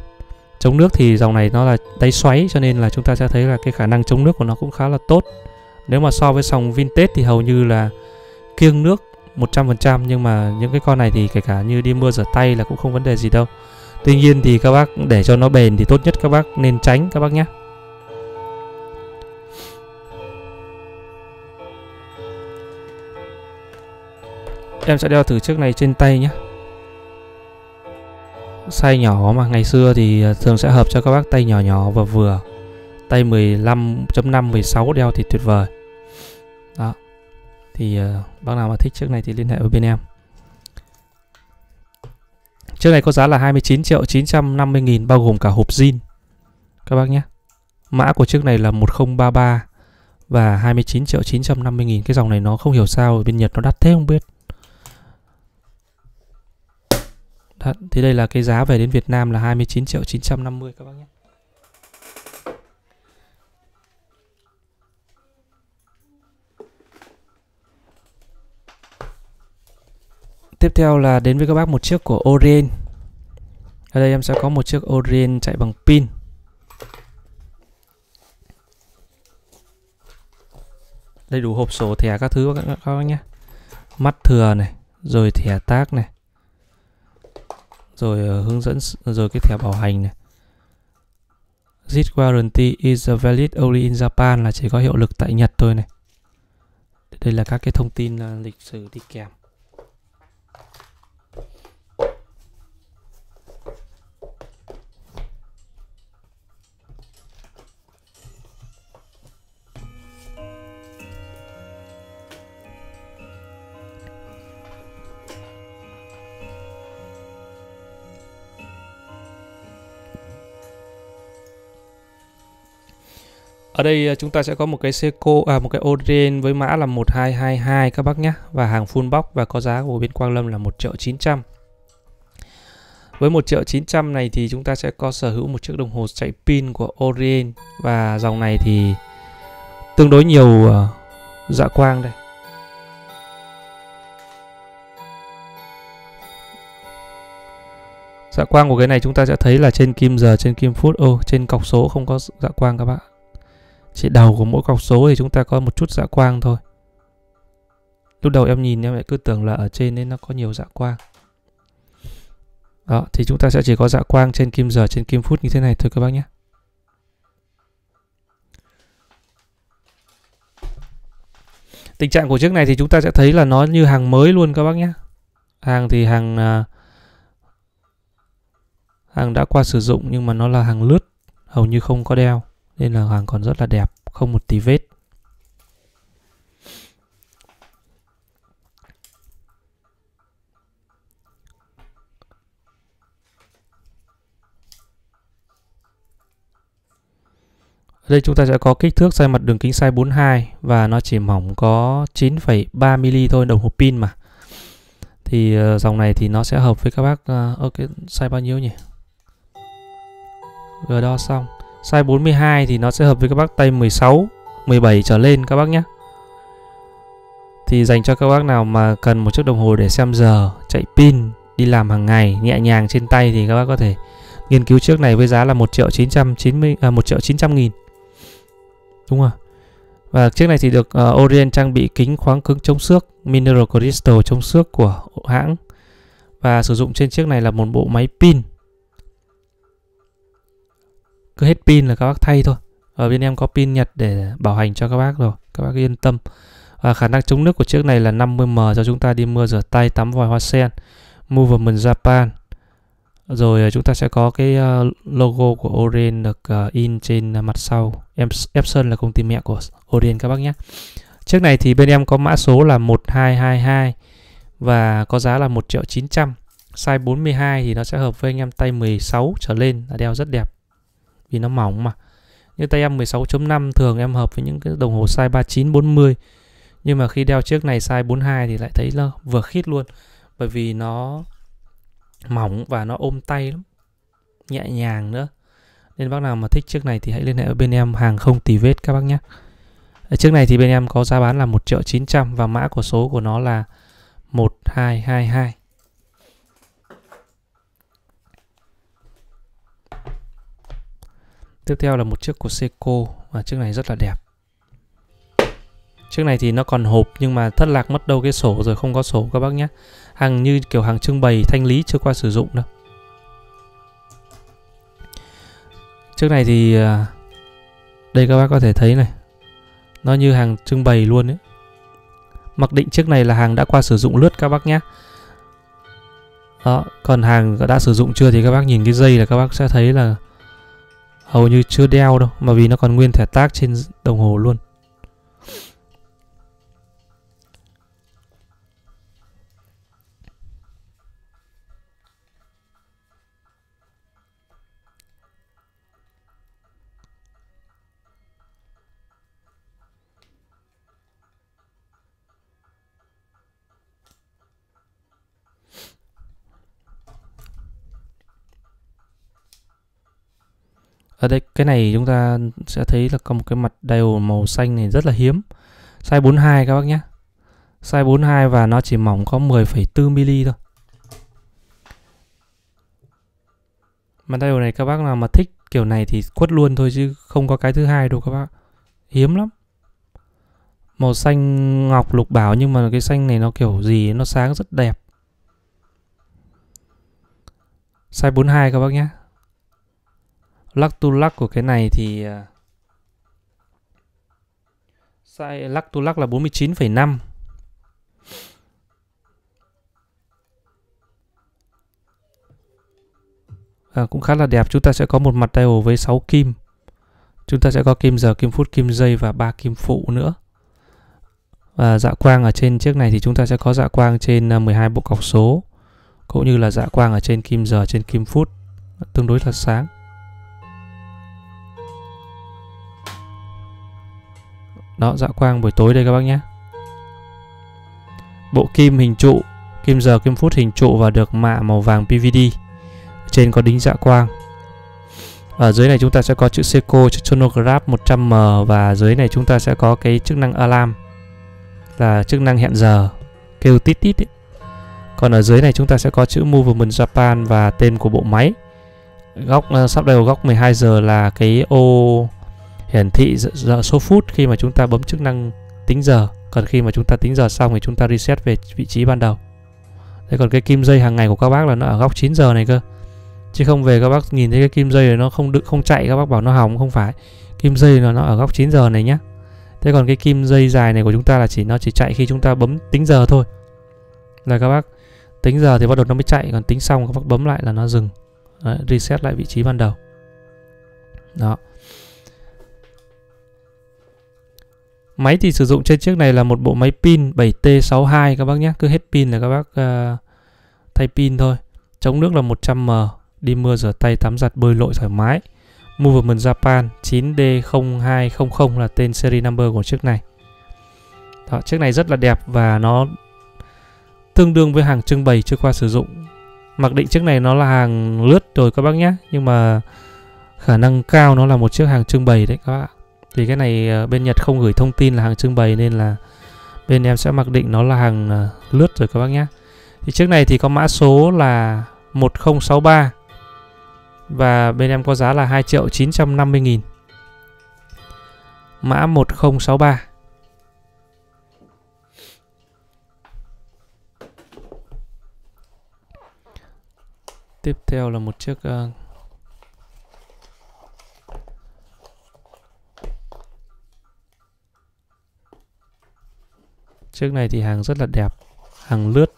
chống nước thì dòng này nó là đáy xoáy cho nên là chúng ta sẽ thấy là cái khả năng chống nước của nó cũng khá là tốt nếu mà so với dòng vintage thì hầu như là kiêng nước 100% nhưng mà những cái con này thì kể cả như đi mưa rửa tay là cũng không vấn đề gì đâu Tuy nhiên thì các bác để cho nó bền thì tốt nhất các bác nên tránh các bác nhé Em sẽ đeo thử chiếc này trên tay nhé size nhỏ mà ngày xưa thì à, thường sẽ hợp cho các bác tay nhỏ nhỏ và vừa tay 15.5 16 đeo thì tuyệt vời đó thì uh, bác nào mà thích chiếc này thì liên hệ với bên em chiếc này có giá là 29 triệu 950 nghìn bao gồm cả hộp zin các bác nhé mã của chiếc này là 1033 và 29 triệu 950 nghìn cái dòng này nó không hiểu sao bên Nhật nó đắt thế không biết thận thì đây là cái giá về đến Việt Nam là 29 triệu 950 các bác nhé Tiếp theo là đến với các bác một chiếc của Orient Ở đây em sẽ có một chiếc Orient chạy bằng pin Đầy đủ hộp sổ thẻ các thứ các bác nhé Mắt thừa này Rồi thẻ tác này rồi ờ, hướng dẫn rồi cái thẻ bảo hành này This warranty is valid only in Japan là chỉ có hiệu lực tại Nhật thôi này đây là các cái thông tin ờ, lịch sử đi kèm ở đây ờ, chúng ta sẽ có một cái Seiko à một cái Odin với mã là 1222 các bác nhé và hàng full box và có giá của bên Quang Lâm là 1 triệu 900 với 1 triệu 900 này thì chúng ta sẽ có sở hữu một chiếc đồng hồ chạy pin của Orient và dòng này thì tương đối nhiều ờ, dạ quang đây. Dạ quang của cái này chúng ta sẽ thấy là trên kim giờ, trên kim phút, ô trên cọc số không có dạ quang các bạn trên đầu của mỗi cọc số thì chúng ta có một chút dạ quang thôi lúc đầu em nhìn em lại cứ tưởng là ở trên nên nó có nhiều dạ quang đó thì chúng ta sẽ chỉ có dạ quang trên kim giờ trên kim phút như thế này thôi các bác nhé tình trạng của chiếc này thì chúng ta sẽ thấy là nó như hàng mới luôn các bác nhé hàng thì hàng à, hàng đã qua sử dụng nhưng mà nó là hàng lướt hầu như không có đeo nên là hàng còn rất là đẹp không một tí vết Ở đây chúng ta sẽ có kích thước sai mặt đường kính size 42 và nó chỉ mỏng có 9,3mm thôi đồng hồ pin mà. Thì ờ, dòng này thì nó sẽ hợp với các bác ở ờ, cái size bao nhiêu nhỉ? Vừa đo xong size 42 thì nó sẽ hợp với các bác tay 16, 17 trở lên các bác nhé. Thì dành cho các bác nào mà cần một chiếc đồng hồ để xem giờ, chạy pin, đi làm hàng ngày nhẹ nhàng trên tay thì các bác có thể nghiên cứu chiếc này với giá là 1 triệu 990 à, 1 triệu 900 nghìn. Đúng không? Và chiếc này thì được uh, Orient trang bị kính khoáng cứng chống xước, mineral crystal chống xước của hãng. Và sử dụng trên chiếc này là một bộ máy pin cứ hết pin là các bác thay thôi ở bên em có pin nhật để bảo hành cho các bác rồi các bác yên tâm và khả năng chống nước của chiếc này là 50m cho chúng ta đi mưa rửa tay tắm vòi hoa sen Movement Japan rồi à, chúng ta sẽ có cái à, logo của orient được à, in trên mặt sau em Epson là công ty mẹ của orient các bác nhé chiếc này thì bên em có mã số là 1222 và có giá là 1 triệu 900 size 42 thì nó sẽ hợp với anh em tay 16 trở lên là đeo rất đẹp vì nó mỏng mà như tay em 16.5 thường em hợp với những cái đồng hồ size 39 40 nhưng mà khi đeo chiếc này size 42 thì lại thấy là vừa khít luôn bởi vì nó mỏng và nó ôm tay lắm nhẹ nhàng nữa nên bác nào mà thích chiếc này thì hãy liên hệ với bên em hàng không tì vết các bác nhé chiếc này thì bên em có giá bán là 1 triệu 900 và mã của số của nó là 1222 Tiếp theo là một chiếc của Seiko và chiếc này rất là đẹp. Chiếc này thì nó còn hộp nhưng mà thất lạc mất đâu cái sổ rồi không có sổ các bác nhé. Hàng như kiểu hàng trưng bày thanh lý chưa qua sử dụng đâu. Chiếc này thì à, đây các bác có thể thấy này. Nó như hàng trưng bày luôn ấy. Mặc định chiếc này là hàng đã qua sử dụng lướt các bác nhé. Đó, còn hàng đã sử dụng chưa thì các bác nhìn cái dây là các bác sẽ thấy là hầu như chưa đeo đâu mà vì nó còn nguyên thẻ tác trên đồng hồ luôn ở đây cái này chúng ta sẽ thấy là có một cái mặt diode màu xanh này rất là hiếm size 42 các bác nhé size 42 và nó chỉ mỏng có 10,4 mm thôi mặt diode này các bác nào mà thích kiểu này thì quất luôn thôi chứ không có cái thứ hai đâu các bác hiếm lắm màu xanh ngọc lục bảo nhưng mà cái xanh này nó kiểu gì nó sáng rất đẹp size 42 các bác nhé Luck to luck của cái này thì à, size luck to luck là 49,5. À, cũng khá là đẹp chúng ta sẽ có một mặt dial với 6 kim chúng ta sẽ có kim giờ kim phút kim giây và ba kim phụ nữa và dạ quang ở trên chiếc này thì chúng ta sẽ có dạ quang trên 12 à, bộ cọc số cũng như là dạ quang ở trên kim giờ trên kim phút tương đối thật sáng Đó, dạ quang buổi tối đây các bác nhé. Bộ kim hình trụ, kim giờ, kim phút hình trụ và được mạ màu vàng PVD. Trên có đính dạ quang. Ở dưới này chúng ta sẽ có chữ Seiko, chữ Chronograph 100M và dưới này chúng ta sẽ có cái chức năng alarm là chức năng hẹn giờ kêu tít tít ấy. Còn ở dưới này chúng ta sẽ có chữ Movement Japan và tên của bộ máy. Góc uh, sắp đầu góc 12 giờ là cái ô hiển thị giờ số phút khi mà chúng ta bấm chức năng tính giờ còn khi mà chúng ta tính giờ xong thì chúng ta reset về vị trí ban đầu thế còn cái kim dây hàng ngày của các bác là nó ở góc 9 giờ này cơ chứ không về các bác nhìn thấy cái kim dây này nó không được không chạy các bác bảo nó hỏng không phải kim dây là nó ở góc 9 giờ này nhé. thế còn cái kim dây dài này của chúng ta là chỉ nó chỉ chạy khi chúng ta bấm tính giờ thôi là các bác tính giờ thì bắt đầu nó mới chạy còn tính xong các bác bấm lại là nó dừng Đấy, reset lại vị trí ban đầu đó Máy thì sử dụng trên chiếc này là một bộ máy pin 7T62 các bác nhé. Cứ hết pin là các bác uh, thay pin thôi. Chống nước là 100M. Đi mưa rửa tay tắm giặt bơi lội thoải mái. Movement Japan 9D0200 là tên series number của chiếc này. Đó, chiếc này rất là đẹp và nó tương đương với hàng trưng bày chưa qua sử dụng. Mặc định chiếc này nó là hàng lướt rồi các bác nhé. Nhưng mà khả năng cao nó là một chiếc hàng trưng bày đấy các bạn ạ thì cái này ờ, bên Nhật không gửi thông tin là hàng trưng bày nên là bên em sẽ mặc định nó là hàng ờ, lướt rồi các bác nhé thì chiếc này thì có mã số là 1063 và bên em có giá là 2 triệu 950 nghìn mã 1063 tiếp theo là một chiếc uh, Chiếc này thì hàng rất là đẹp, hàng lướt.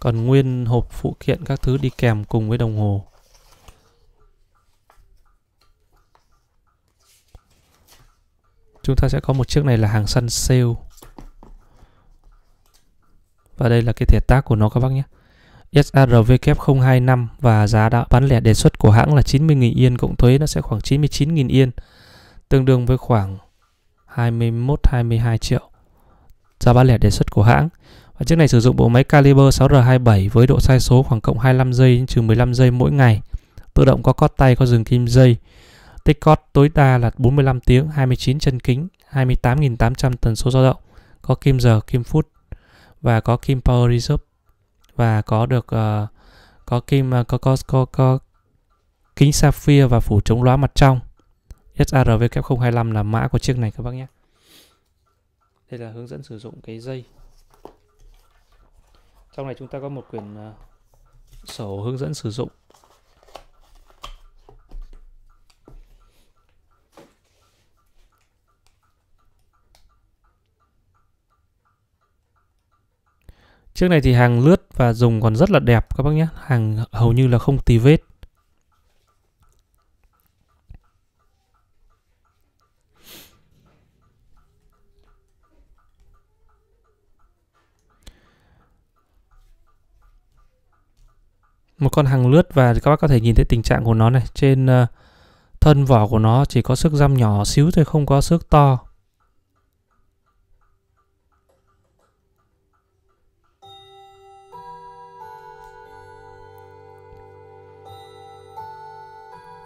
Còn nguyên hộp phụ kiện các thứ đi kèm cùng với đồng hồ. Chúng ta sẽ có một chiếc này là hàng săn sale. Và đây là cái thẻ tác của nó các bác nhé. SARVK025 và giá đã bán lẻ đề xuất của hãng là 90.000 yên cộng thuế nó sẽ khoảng 99.000 yên tương đương với khoảng 21-22 triệu giá bán lẻ đề xuất của hãng. Và chiếc này sử dụng bộ máy Caliber 6R27 với độ sai số khoảng cộng 25 giây trừ 15 giây mỗi ngày. Tự động có cót tay, có dừng kim dây. Tích cót tối đa là 45 tiếng, 29 chân kính, 28.800 tần số dao động. Có kim giờ, kim phút và có kim power reserve và có được uh, có kim uh, có, có có có kính sapphire và phủ chống lóa mặt trong. SRVK025 là mã của chiếc này các bác nhé đây là hướng dẫn sử dụng cái dây trong này chúng ta có một quyển à, sổ hướng dẫn sử dụng Chiếc này thì hàng lướt và dùng còn rất là đẹp các bác nhé. Hàng hầu như là không tì vết. một con hàng lướt và các bác có thể nhìn thấy tình trạng của nó này trên uh, thân vỏ của nó chỉ có sức răm nhỏ xíu thôi không có sức to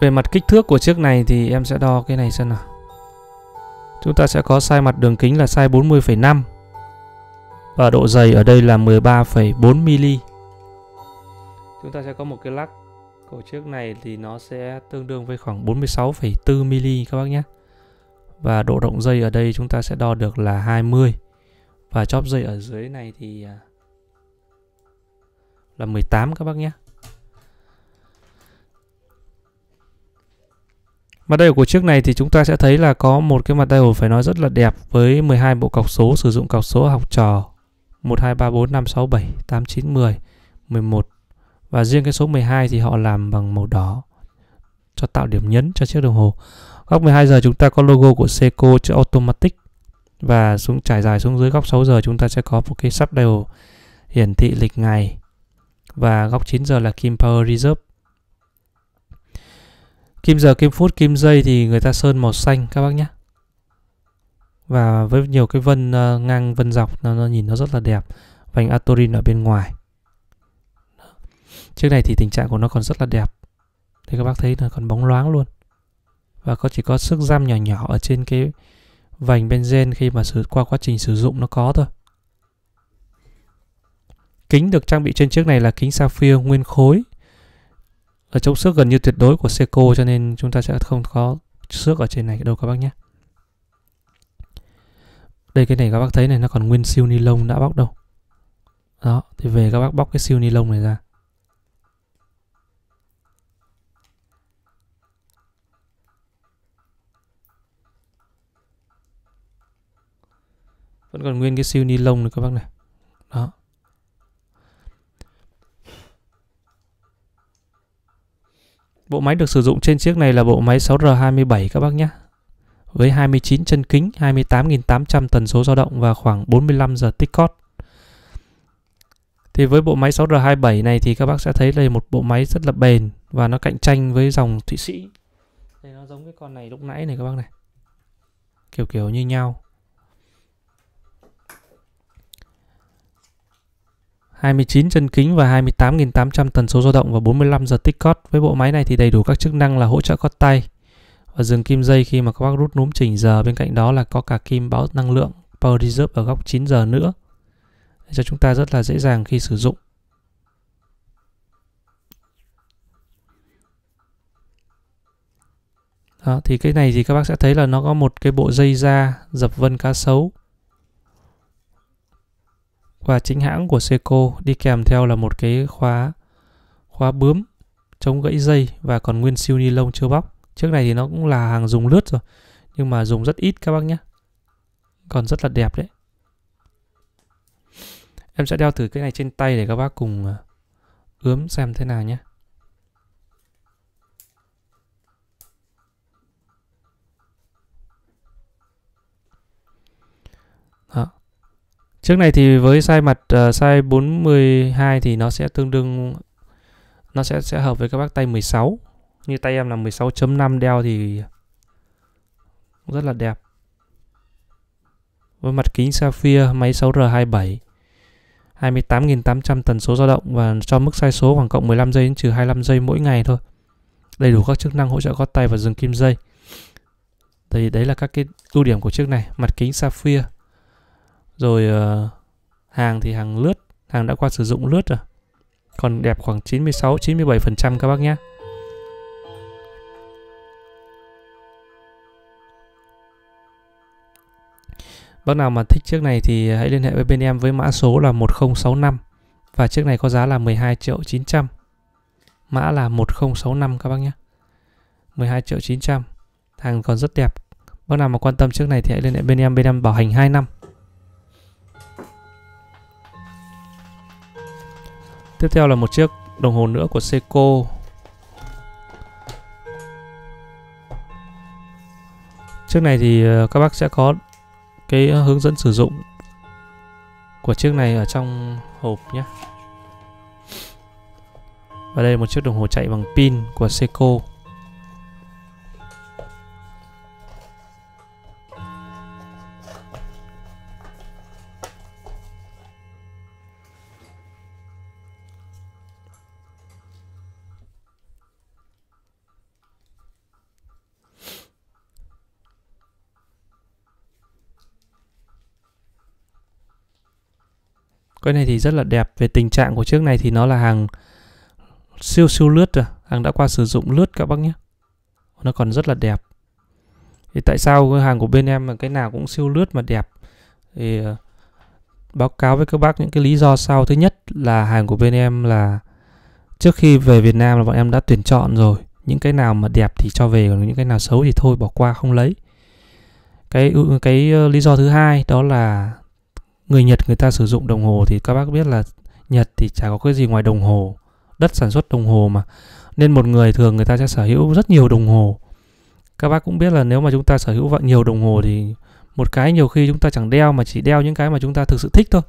Về mặt kích thước của chiếc này thì em sẽ đo cái này xem nào. Chúng ta sẽ có size mặt đường kính là size 40,5 và độ dày ở đây là 13,4 mm chúng ta sẽ có một cái lắc của chiếc này thì nó sẽ tương đương với khoảng 46,4 mm các bác nhé và độ rộng dây ở đây chúng ta sẽ đo được là 20 và chóp dây ở dưới này thì à, là 18 các bác nhé Mặt đây của chiếc này thì chúng ta sẽ thấy là có một cái mặt đây phải nói rất là đẹp với 12 bộ cọc số sử dụng cọc số học trò 1, 2, 3, 4, 5, 6, 7, 8, 9, 10, 11, và riêng cái số 12 thì họ làm bằng màu đỏ cho tạo điểm nhấn cho chiếc đồng hồ. Góc 12 giờ chúng ta có logo của Seiko chữ automatic và xuống trải dài xuống dưới góc 6 giờ chúng ta sẽ có một cái sắp đều hiển thị lịch ngày và góc 9 giờ là kim power reserve. Kim giờ, kim phút, kim giây thì người ta sơn màu xanh các bác nhé. Và với nhiều cái vân uh, ngang vân dọc nó, nó nhìn nó rất là đẹp. Vành Atorin ở bên ngoài. Chiếc này thì tình trạng của nó còn rất là đẹp. Thì các bác thấy là còn bóng loáng luôn. Và có chỉ có sức giam nhỏ nhỏ ở trên cái vành benzen khi mà sử, qua quá trình sử dụng nó có thôi. Kính được trang bị trên chiếc này là kính sapphire nguyên khối. Ở chống xước gần như tuyệt đối của Seiko cho nên chúng ta sẽ không có xước ở trên này đâu các bác nhé. Đây cái này các bác thấy này nó còn nguyên siêu ni lông đã bóc đâu. Đó, thì về các bác bóc cái siêu ni lông này ra. vẫn còn nguyên cái siêu ni lông này các bác này đó Bộ máy được sử dụng trên chiếc này là bộ máy 6R27 các bác nhé. Với 29 chân kính, 28.800 tần số dao động và khoảng 45 giờ tích cót. Thì với bộ máy 6R27 này thì các bác sẽ thấy đây một bộ máy rất là bền và nó cạnh tranh với dòng Thụy Sĩ. Đây nó giống cái con này lúc nãy này các bác này. Kiểu kiểu như nhau. 29 chân kính và 28.800 tần số dao động và 45 giờ tích cót. Với bộ máy này thì đầy đủ các chức năng là hỗ trợ cót tay và dừng kim dây khi mà các bác rút núm chỉnh giờ. Bên cạnh đó là có cả kim báo năng lượng Power Reserve ở góc 9 giờ nữa để cho chúng ta rất là dễ dàng khi sử dụng. Đó, thì cái này thì các bác sẽ thấy là nó có một cái bộ dây da dập vân cá sấu và chính hãng của Seiko đi kèm theo là một cái khóa khóa bướm chống gãy dây và còn nguyên siêu ni lông chưa bóc. Trước này thì nó cũng là hàng dùng lướt rồi, nhưng mà dùng rất ít các bác nhé. Còn rất là đẹp đấy. Em sẽ đeo thử cái này trên tay để các bác cùng à, ướm xem thế nào nhé. Đó. Trước này thì với size mặt uh, size 42 thì nó sẽ tương đương nó sẽ sẽ hợp với các bác tay 16. Như tay em là 16.5 đeo thì rất là đẹp. Với mặt kính Sapphire máy 6R27 28.800 tần số dao động và cho mức sai số khoảng cộng 15 giây đến trừ 25 giây mỗi ngày thôi. Đầy đủ các chức năng hỗ trợ gót tay và dừng kim dây. Thì đấy là các cái ưu điểm của chiếc này, mặt kính Sapphire rồi uh, hàng thì hàng lướt, hàng đã qua sử dụng lướt rồi. Còn đẹp khoảng 96 97% các bác nhé. Bác nào mà thích chiếc này thì hãy liên hệ với bên em với mã số là 1065 và chiếc này có giá là 12 triệu 900. Mã là 1065 các bác nhé. 12 triệu 900. Hàng còn rất đẹp. Bác nào mà quan tâm chiếc này thì hãy liên hệ bên em bên em bảo hành 2 năm. Tiếp theo là một chiếc đồng hồ nữa của Seiko. Chiếc này thì ờ, các bác sẽ có cái hướng dẫn sử dụng của chiếc này ở trong hộp nhé. Và đây là một chiếc đồng hồ chạy bằng pin của Seiko. cái này thì rất là đẹp về tình trạng của chiếc này thì nó là hàng siêu siêu lướt rồi hàng đã qua sử dụng lướt các bác nhé nó còn rất là đẹp thì tại sao hàng của bên em mà cái nào cũng siêu lướt mà đẹp thì ờ, báo cáo với các bác những cái lý do sau thứ nhất là hàng của bên em là trước khi về Việt Nam là bọn em đã tuyển chọn rồi những cái nào mà đẹp thì cho về còn những cái nào xấu thì thôi bỏ qua không lấy cái cái ờ, lý do thứ hai đó là người Nhật người ta sử dụng đồng hồ thì các bác biết là Nhật thì chả có cái gì ngoài đồng hồ đất sản xuất đồng hồ mà nên một người thường người ta sẽ sở hữu rất nhiều đồng hồ các bác cũng biết là nếu mà chúng ta sở hữu vạn nhiều đồng hồ thì một cái nhiều khi chúng ta chẳng đeo mà chỉ đeo những cái mà chúng ta thực sự thích thôi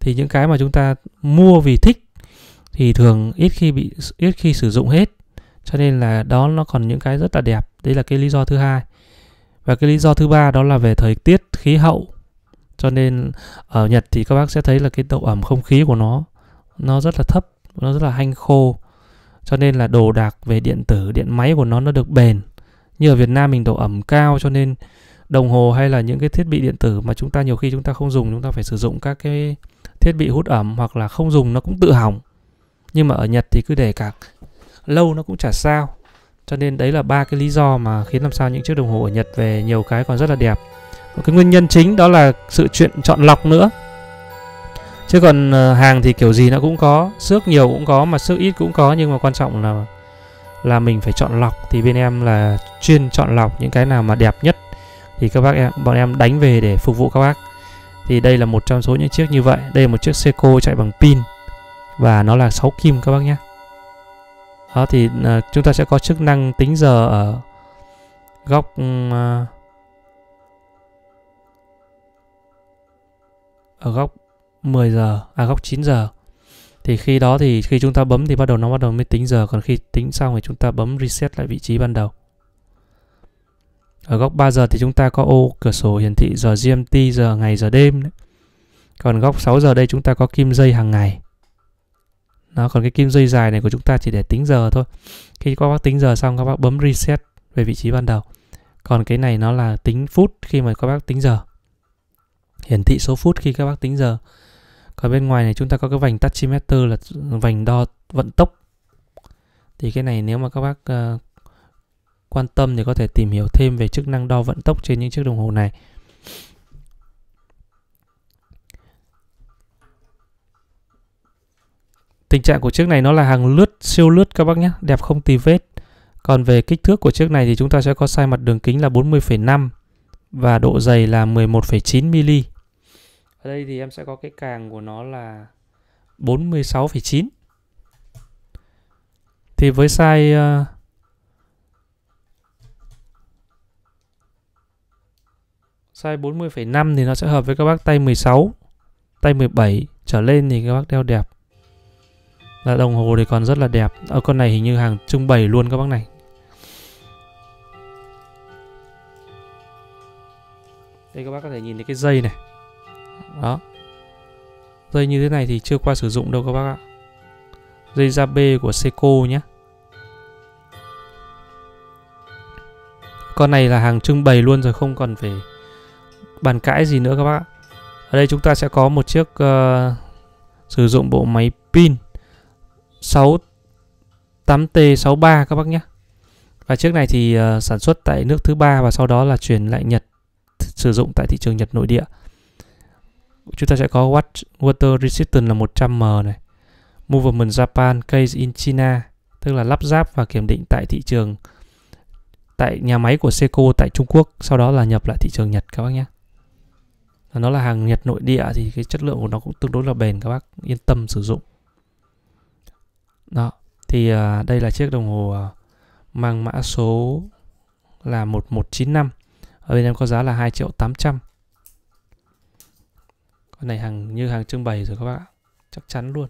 thì những cái mà chúng ta mua vì thích thì thường ít khi bị ít khi sử dụng hết cho nên là đó nó còn những cái rất là đẹp đấy là cái lý do thứ hai và cái lý do thứ ba đó là về thời tiết khí hậu cho nên ở Nhật thì các bác sẽ thấy là cái độ ẩm không khí của nó nó rất là thấp nó rất là hanh khô cho nên là đồ đạc về điện tử điện máy của nó nó được bền như ở Việt Nam mình độ ẩm cao cho nên đồng hồ hay là những cái thiết bị điện tử mà chúng ta nhiều khi chúng ta không dùng chúng ta phải sử dụng các cái thiết bị hút ẩm hoặc là không dùng nó cũng tự hỏng nhưng mà ở Nhật thì cứ để cả lâu nó cũng chả sao cho nên đấy là ba cái lý do mà khiến làm sao những chiếc đồng hồ ở Nhật về nhiều cái còn rất là đẹp cái nguyên nhân chính đó là sự chuyện chọn lọc nữa. Chứ còn ờ, hàng thì kiểu gì nó cũng có, xước nhiều cũng có mà xước ít cũng có nhưng mà quan trọng là là mình phải chọn lọc thì bên em là chuyên chọn lọc những cái nào mà đẹp nhất thì các bác em bọn em đánh về để phục vụ các bác. Thì đây là một trong số những chiếc như vậy, đây là một chiếc Seiko chạy bằng pin và nó là 6 kim các bác nhé. Đó thì uh, chúng ta sẽ có chức năng tính giờ ở góc uh, ở góc 10 giờ à góc 9 giờ thì khi đó thì khi chúng ta bấm thì bắt đầu nó bắt đầu mới tính giờ còn khi tính xong thì chúng ta bấm reset lại vị trí ban đầu ở góc 3 giờ thì chúng ta có ô cửa sổ hiển thị giờ GMT, giờ ngày, giờ đêm Còn góc 6 giờ đây chúng ta có kim dây hàng ngày. nó còn cái kim dây dài này của chúng ta chỉ để tính giờ thôi. Khi các bác tính giờ xong các bác bấm reset về vị trí ban đầu. Còn cái này nó là tính phút khi mà các bác tính giờ hiển thị số phút khi các bác tính giờ còn bên ngoài này chúng ta có cái vành tachymeter là vành đo vận tốc thì cái này nếu mà các bác uh, quan tâm thì có thể tìm hiểu thêm về chức năng đo vận tốc trên những chiếc đồng hồ này Tình trạng của chiếc này nó là hàng lướt siêu lướt các bác nhé, đẹp không tì vết. Còn về kích thước của chiếc này thì chúng ta sẽ có size mặt đường kính là 40,5 và độ dày là 11,9 mm ở đây thì em sẽ có cái càng của nó là 46,9 thì với size uh, size 40,5 thì nó sẽ hợp với các bác tay 16 tay 17 trở lên thì các bác đeo đẹp là đồng hồ thì còn rất là đẹp ở con này hình như hàng trưng bày luôn các bác này đây các bác có thể nhìn thấy cái dây này đó dây như thế này thì chưa qua sử dụng đâu các bác ạ dây da B của seco nhé con này là hàng trưng bày luôn rồi không còn phải bàn cãi gì nữa các bác ở đây chúng ta sẽ có một chiếc uh, sử dụng bộ máy pin 6 8T63 các bác nhé và chiếc này thì uh, sản xuất tại nước thứ ba và sau đó là chuyển lại Nhật sử dụng tại thị trường Nhật nội địa chúng ta sẽ có watt, water resistance là 100m này. Movement Japan case in China tức là lắp ráp và kiểm định tại thị trường tại nhà máy của Seco tại Trung Quốc, sau đó là nhập lại thị trường Nhật các bác nhé. Nó là hàng Nhật nội địa thì cái chất lượng của nó cũng tương đối là bền các bác yên tâm sử dụng. Đó, thì à, đây là chiếc đồng hồ à, mang mã số là 1195. Ở bên em có giá là 2 triệu 800. Cái này hàng như hàng trưng bày rồi các bạn ạ. Chắc chắn luôn.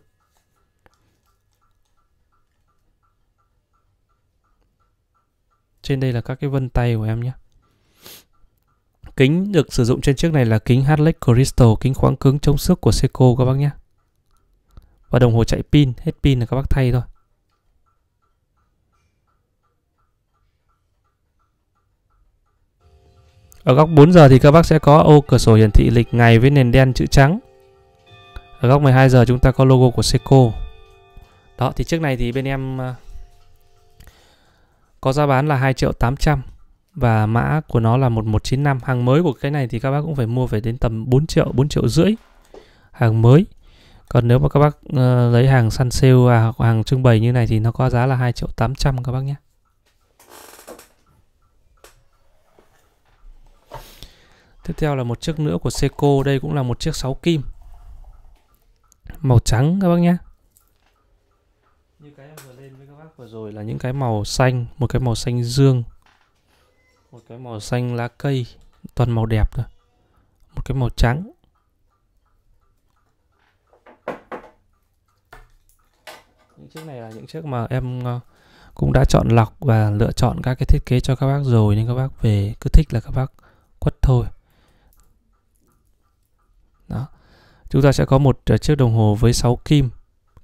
Trên đây là các cái vân tay của em nhé. Kính được sử dụng trên chiếc này là kính Harleck Crystal, kính khoáng cứng chống xước của Seiko các bác nhé. Và đồng hồ chạy pin, hết pin là các bác thay thôi. Ở góc 4 giờ thì các bác sẽ có ô cửa sổ hiển thị lịch ngày với nền đen chữ trắng. Ở góc 12 giờ chúng ta có logo của Seiko. Đó thì chiếc này thì bên em ờ, có giá bán là 2 triệu 800 và mã của nó là 1195. Hàng mới của cái này thì các bác cũng phải mua phải đến tầm 4 triệu, 4 triệu rưỡi. Hàng mới. Còn nếu mà các bác uh, lấy hàng săn sale à, hoặc hàng trưng bày như này thì nó có giá là 2 triệu 800 các bác nhé. Tiếp theo là một chiếc nữa của Seiko, đây cũng là một chiếc 6 kim. Màu trắng các bác nhé. Như cái em vừa lên với các bác vừa rồi là những cái màu xanh, một cái màu xanh dương, một cái màu xanh lá cây, toàn màu đẹp thôi. Một cái màu trắng. Những chiếc này là những chiếc mà em ờ, cũng đã chọn lọc và lựa chọn các cái thiết kế cho các bác rồi nên các bác về cứ thích là các bác quất thôi đó. Chúng ta sẽ có một ờ, chiếc đồng hồ với 6 kim,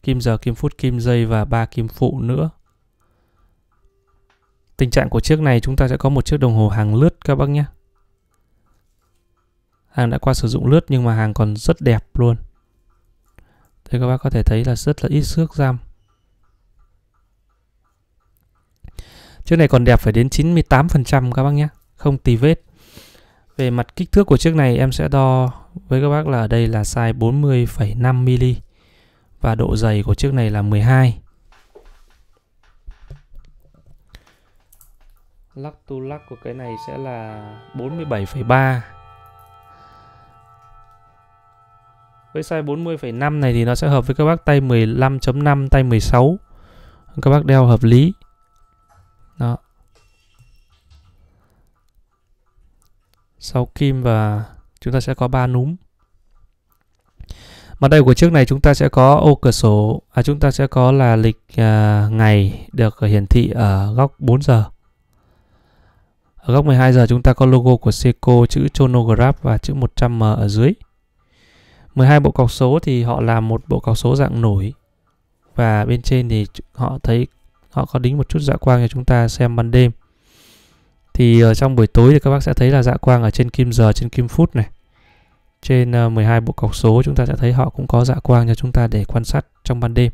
kim giờ, kim phút, kim giây và ba kim phụ nữa. Tình trạng của chiếc này chúng ta sẽ có một chiếc đồng hồ hàng lướt các bác nhé. Hàng đã qua sử dụng lướt nhưng mà hàng còn rất đẹp luôn. Đây các bác có thể thấy là rất là ít xước giam. Chiếc này còn đẹp phải đến 98% các bác nhé, không tì vết. Về mặt kích thước của chiếc này em sẽ đo với các bác là ở đây là size 40,5mm và độ dày của chiếc này là 12 lắc tu lắc của cái này sẽ là 47,3 với size 40,5 này thì nó sẽ hợp với các bác tay 15.5 tay 16 các bác đeo hợp lý đó sau kim và chúng ta sẽ có ba núm mặt đây của chiếc này chúng ta sẽ có ô cửa sổ à chúng ta sẽ có là lịch à, ngày được hiển thị ở góc 4 giờ ở góc 12 giờ chúng ta có logo của Seiko chữ chronograph và chữ 100m ở dưới 12 bộ cọc số thì họ làm một bộ cọc số dạng nổi và bên trên thì họ thấy họ có đính một chút dạ quang cho chúng ta xem ban đêm thì ở ờ, trong buổi tối thì các bác sẽ thấy là dạ quang ở trên kim giờ trên kim phút này trên 12 ờ, bộ cọc số chúng ta sẽ thấy họ cũng có dạ quang cho chúng ta để quan sát trong ban đêm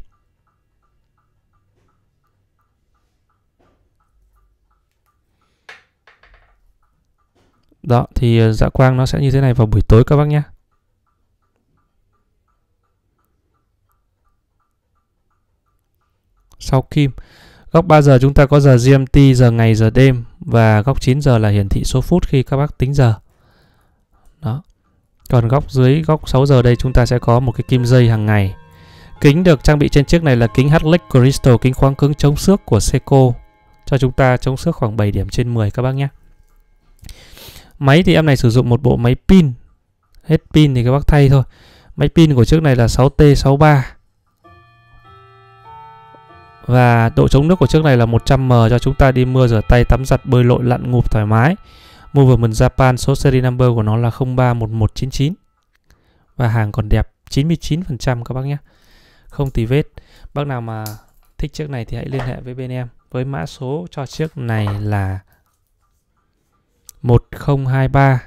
Đó, thì ờ, dạ quang nó sẽ như thế này vào buổi tối các bác nhé. Sau kim Góc 3 giờ chúng ta có giờ GMT, giờ ngày, giờ đêm và góc 9 giờ là hiển thị số phút khi các bác tính giờ. Đó. Còn góc dưới góc 6 giờ đây chúng ta sẽ có một cái kim dây hàng ngày. Kính được trang bị trên chiếc này là kính Hartley Crystal, kính khoáng cứng chống xước của Seiko cho chúng ta chống xước khoảng 7 điểm trên 10 các bác nhé. Máy thì em này sử dụng một bộ máy pin. Hết pin thì các bác thay thôi. Máy pin của chiếc này là 6T63 và độ chống nước của chiếc này là 100m cho chúng ta đi mưa rửa tay tắm giặt bơi lội lặn ngụp thoải mái. Movement Japan số series number của nó là 031199. Và hàng còn đẹp 99% các bác nhé. Không tì vết. Bác nào mà thích chiếc này thì hãy liên hệ với bên em. Với mã số cho chiếc này là 1023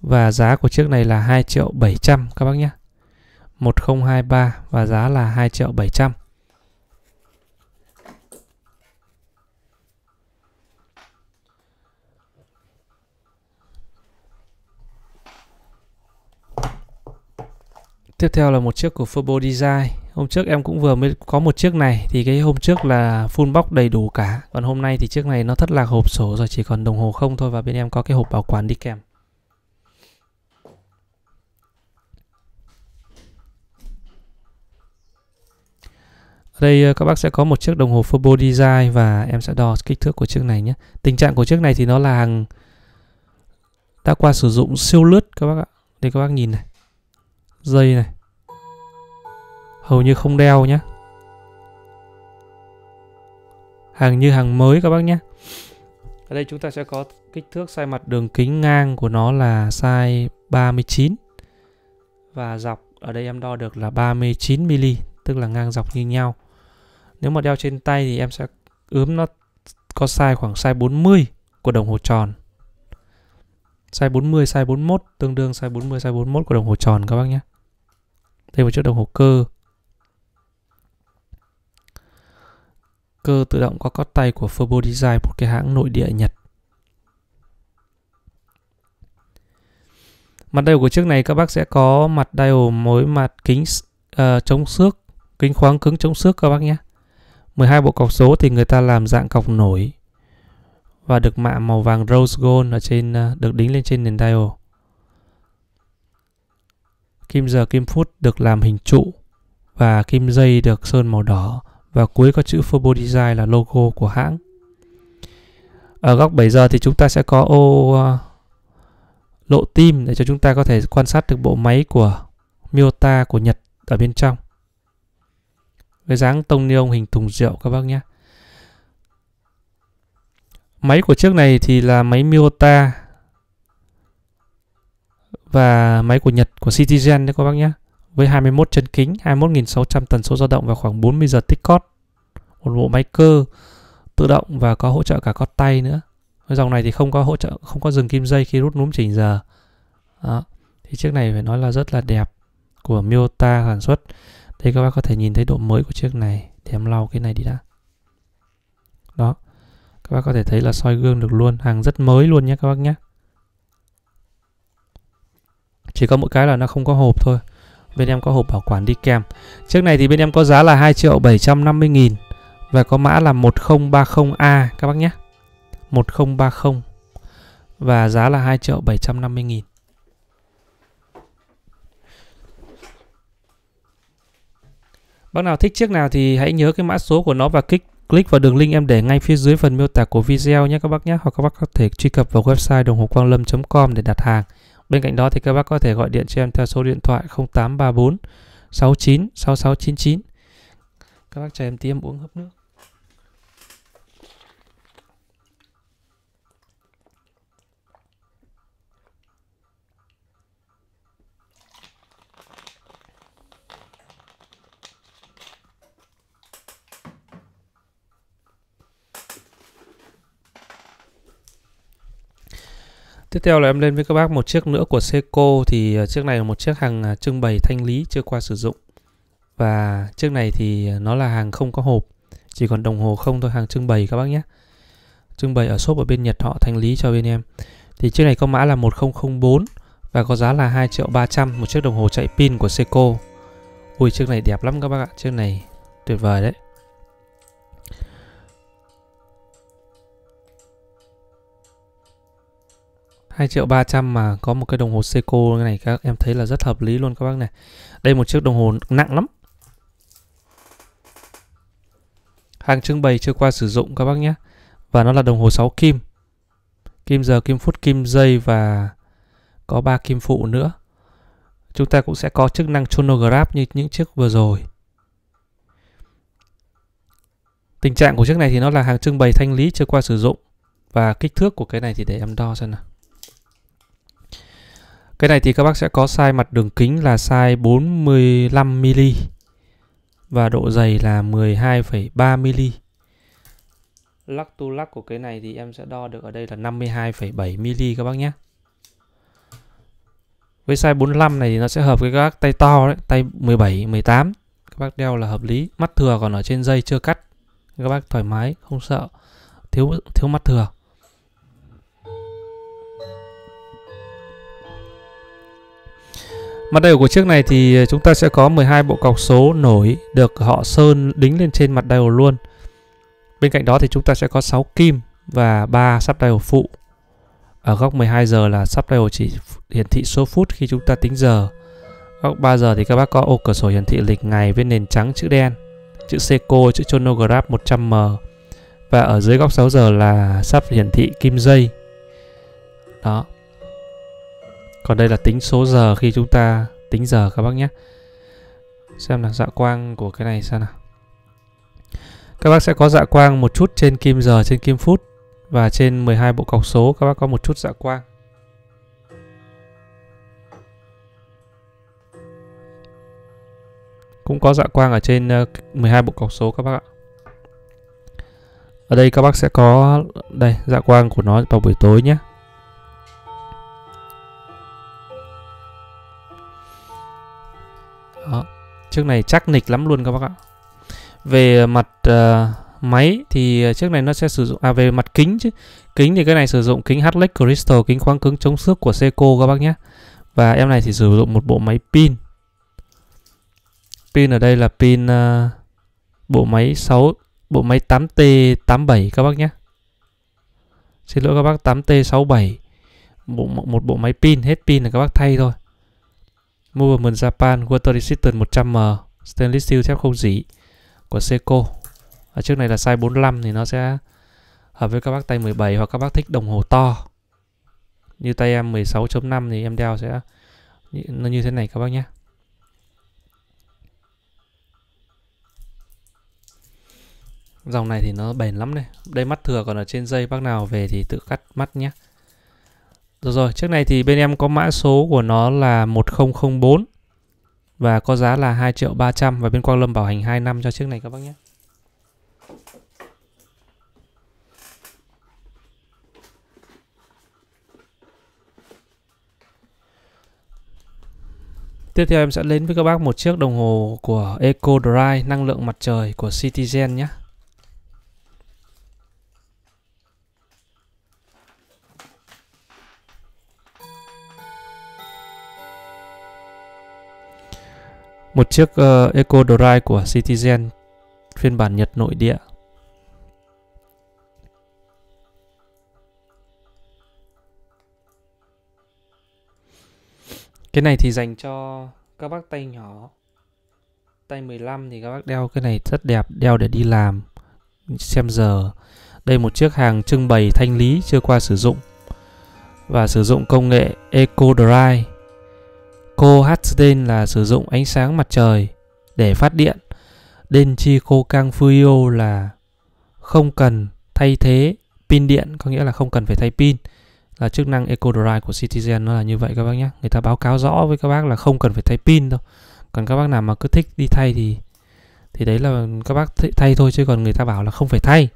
và giá của chiếc này là 2 triệu 700 các bác nhé 1023 và giá là 2 triệu 700 Tiếp theo là một chiếc của Furbo Design. Hôm trước em cũng vừa mới có một chiếc này thì cái hôm trước là full box đầy đủ cả. Còn hôm nay thì chiếc này nó thất lạc hộp sổ rồi chỉ còn đồng hồ không thôi và bên em có cái hộp bảo quản đi kèm. Ở đây ờ, các bác sẽ có một chiếc đồng hồ Furbo Design và em sẽ đo kích thước của chiếc này nhé. Tình trạng của chiếc này thì nó là hàng đã qua sử dụng siêu lướt các bác ạ. Đây các bác nhìn này dây này hầu như không đeo nhé hàng như hàng mới các bác nhé ở đây chúng ta sẽ có kích thước size mặt đường kính ngang của nó là size 39 và dọc ở đây em đo được là 39 mm tức là ngang dọc như nhau nếu mà đeo trên tay thì em sẽ ướm nó có size khoảng size 40 của đồng hồ tròn size 40 size 41 tương đương size 40 size 41 của đồng hồ tròn các bác nhé thêm một chiếc đồng hồ cơ cơ tự động có cót tay của Furbo Design một cái hãng nội địa Nhật Mặt dial của chiếc này các bác sẽ có mặt dial mối mặt kính uh, chống xước, kính khoáng cứng chống xước các bác nhé. 12 bộ cọc số thì người ta làm dạng cọc nổi và được mạ màu vàng rose gold ở trên uh, được đính lên trên nền dial. Kim giờ kim phút được làm hình trụ và kim dây được sơn màu đỏ và cuối có chữ Fobo Design là logo của hãng. Ở góc 7 giờ thì chúng ta sẽ có ô ờ, lộ tim để cho chúng ta có thể quan sát được bộ máy của Miyota của Nhật ở bên trong. Với dáng tông ni hình thùng rượu các bác nhé. Máy của chiếc này thì là máy Miyota và máy của Nhật của Citizen đấy các bác nhé với 21 chân kính, 21.600 tần số dao động và khoảng 40 giờ tích cót một bộ máy cơ tự động và có hỗ trợ cả cót tay nữa cái dòng này thì không có hỗ trợ không có dừng kim dây khi rút núm chỉnh giờ đó. thì chiếc này phải nói là rất là đẹp của Miyota sản xuất đây các bác có thể nhìn thấy độ mới của chiếc này để em lau cái này đi đã đó các bác có thể thấy là soi gương được luôn hàng rất mới luôn nhé các bác nhé chỉ có mỗi cái là nó không có hộp thôi bên em có hộp bảo quản đi kèm chiếc này thì bên em có giá là 2 triệu 750 nghìn và có mã là 1030A các bác nhé 1030 và giá là 2 triệu 750 nghìn Bác nào thích chiếc nào thì hãy nhớ cái mã số của nó và kích click vào đường link em để ngay phía dưới phần miêu tả của video nhé các bác nhé hoặc các bác có thể truy cập vào website đồng hồ quang lâm com để đặt hàng Bên cạnh đó thì các bác có thể gọi điện cho em theo số điện thoại 0834 69 6699. Các bác chờ em tí em uống hấp nước. Tiếp theo là em lên với các bác một chiếc nữa của Seiko thì à, chiếc này là một chiếc hàng à, trưng bày thanh lý chưa qua sử dụng. Và chiếc này thì à, nó là hàng không có hộp, chỉ còn đồng hồ không thôi hàng trưng bày các bác nhé. Trưng bày ở shop ở bên Nhật họ thanh lý cho bên em. Thì chiếc này có mã là 1004 và có giá là 2 triệu 300 một chiếc đồng hồ chạy pin của Seiko. Ui chiếc này đẹp lắm các bác ạ, chiếc này tuyệt vời đấy. 2 triệu 300 mà có một cái đồng hồ Seiko như này các em thấy là rất hợp lý luôn các bác này. Đây một chiếc đồng hồ nặng lắm. Hàng trưng bày chưa qua sử dụng các bác nhé. Và nó là đồng hồ 6 kim. Kim giờ, kim phút, kim giây và có 3 kim phụ nữa. Chúng ta cũng sẽ có chức năng chronograph như những chiếc vừa rồi. Tình trạng của chiếc này thì nó là hàng trưng bày thanh lý chưa qua sử dụng. Và kích thước của cái này thì để em đo xem nào. Cái này thì các bác sẽ có size mặt đường kính là size 45mm và độ dày là 12,3mm. Lắc tu lắc của cái này thì em sẽ đo được ở đây là 52,7mm các bác nhé. Với size 45 này thì nó sẽ hợp với các tay to đấy, tay 17, 18. Các bác đeo là hợp lý, mắt thừa còn ở trên dây chưa cắt. Các bác thoải mái, không sợ thiếu thiếu mắt thừa. Mặt diode của chiếc này thì ờ, chúng ta sẽ có 12 bộ cọc số nổi được họ sơn đính lên trên mặt diode luôn. Bên cạnh đó thì chúng ta sẽ có 6 kim và 3 sub diode phụ. Ở góc 12 giờ là sub diode chỉ hiển thị số phút khi chúng ta tính giờ. Góc 3 giờ thì các bác có ô cửa sổ hiển thị lịch ngày với nền trắng chữ đen, chữ Seiko, chữ chronograph 100m. Và ở dưới góc 6 giờ là sắp hiển thị kim dây. Đó, còn đây là tính số giờ khi chúng ta tính giờ các bác nhé. Xem là dạ quang của cái này sao nào. Các bác sẽ có dạ quang một chút trên kim giờ, trên kim phút và trên 12 bộ cọc số các bác có một chút dạ quang. Cũng có dạ quang ở trên 12 ờ, bộ cọc số các bác ạ. Ở đây các bác sẽ có đây dạ quang của nó vào buổi tối nhé. Đó. Chiếc này chắc nịch lắm luôn các bác ạ. Về mặt uh, máy thì ờ, chiếc này nó sẽ sử dụng à về mặt kính chứ. Kính thì cái này sử dụng kính Harlex Crystal kính khoáng cứng chống xước của Seiko các bác nhé. Và em này thì sử dụng một bộ máy pin. Pin ở đây là pin uh, bộ máy 6 bộ máy 8T87 các bác nhé. Xin lỗi các bác 8T67 bộ một bộ máy pin hết pin là các bác thay thôi Movement Japan Water Resistant 100M Stainless Steel thép không dỉ của Seiko ở trước này là size 45 thì nó sẽ hợp với các bác tay 17 hoặc các bác thích đồng hồ to như tay em 16.5 thì em đeo sẽ nó như thế này các bác nhé dòng này thì nó bền lắm đây, đây mắt thừa còn ở trên dây bác nào về thì tự cắt mắt nhé rồi rồi, chiếc này thì bên em có mã số của nó là 1004 và có giá là 2 triệu 300 và bên Quang Lâm bảo hành 2 năm cho chiếc này các bác nhé. Tiếp theo em sẽ đến với các bác một chiếc đồng hồ của Eco Drive năng lượng mặt trời của Citizen nhé. một chiếc uh, Eco Drive của Citizen phiên bản Nhật nội địa. Cái này thì dành cho các bác tay nhỏ. Tay 15 thì các bác đeo cái này rất đẹp, đeo để đi làm, xem giờ. Đây một chiếc hàng trưng bày thanh lý chưa qua sử dụng và sử dụng công nghệ Eco Drive Cohasden là sử dụng ánh sáng mặt trời để phát điện. Denchi Kang Fuyo là không cần thay thế pin điện, có nghĩa là không cần phải thay pin. Là chức năng Eco Drive của Citizen nó là như vậy các bác nhé. Người ta báo cáo rõ với các bác là không cần phải thay pin đâu. Còn các bác nào mà cứ thích đi thay thì thì đấy là các bác thay thôi chứ còn người ta bảo là không phải thay.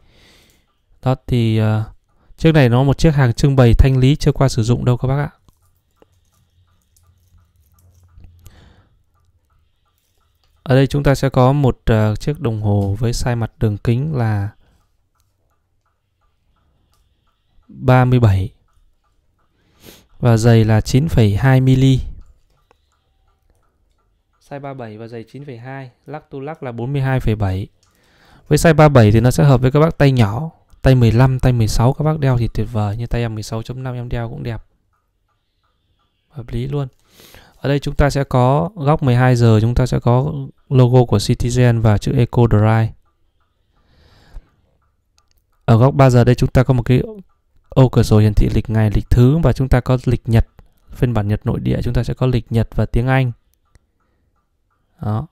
Đó thì uh, chiếc này nó một chiếc hàng trưng bày thanh lý chưa qua sử dụng đâu các bác ạ. Ở đây chúng ta sẽ có một uh, chiếc đồng hồ với sai mặt đường kính là 37 và dày là 9,2 mm. Size 37 và dày 9,2, lắc tu lắc là 42,7. Với size 37 thì nó sẽ hợp với các bác tay nhỏ, tay 15, tay 16 các bác đeo thì tuyệt vời như tay em 16.5 em đeo cũng đẹp. Hợp lý luôn. Ở đây chúng ta sẽ có góc 12 giờ chúng ta sẽ có logo của Citizen và chữ Eco Drive. Ở góc 3 giờ đây chúng ta có một cái ô cửa sổ hiển thị lịch ngày, lịch thứ và chúng ta có lịch Nhật. Phiên bản Nhật nội địa chúng ta sẽ có lịch Nhật và tiếng Anh. Đó.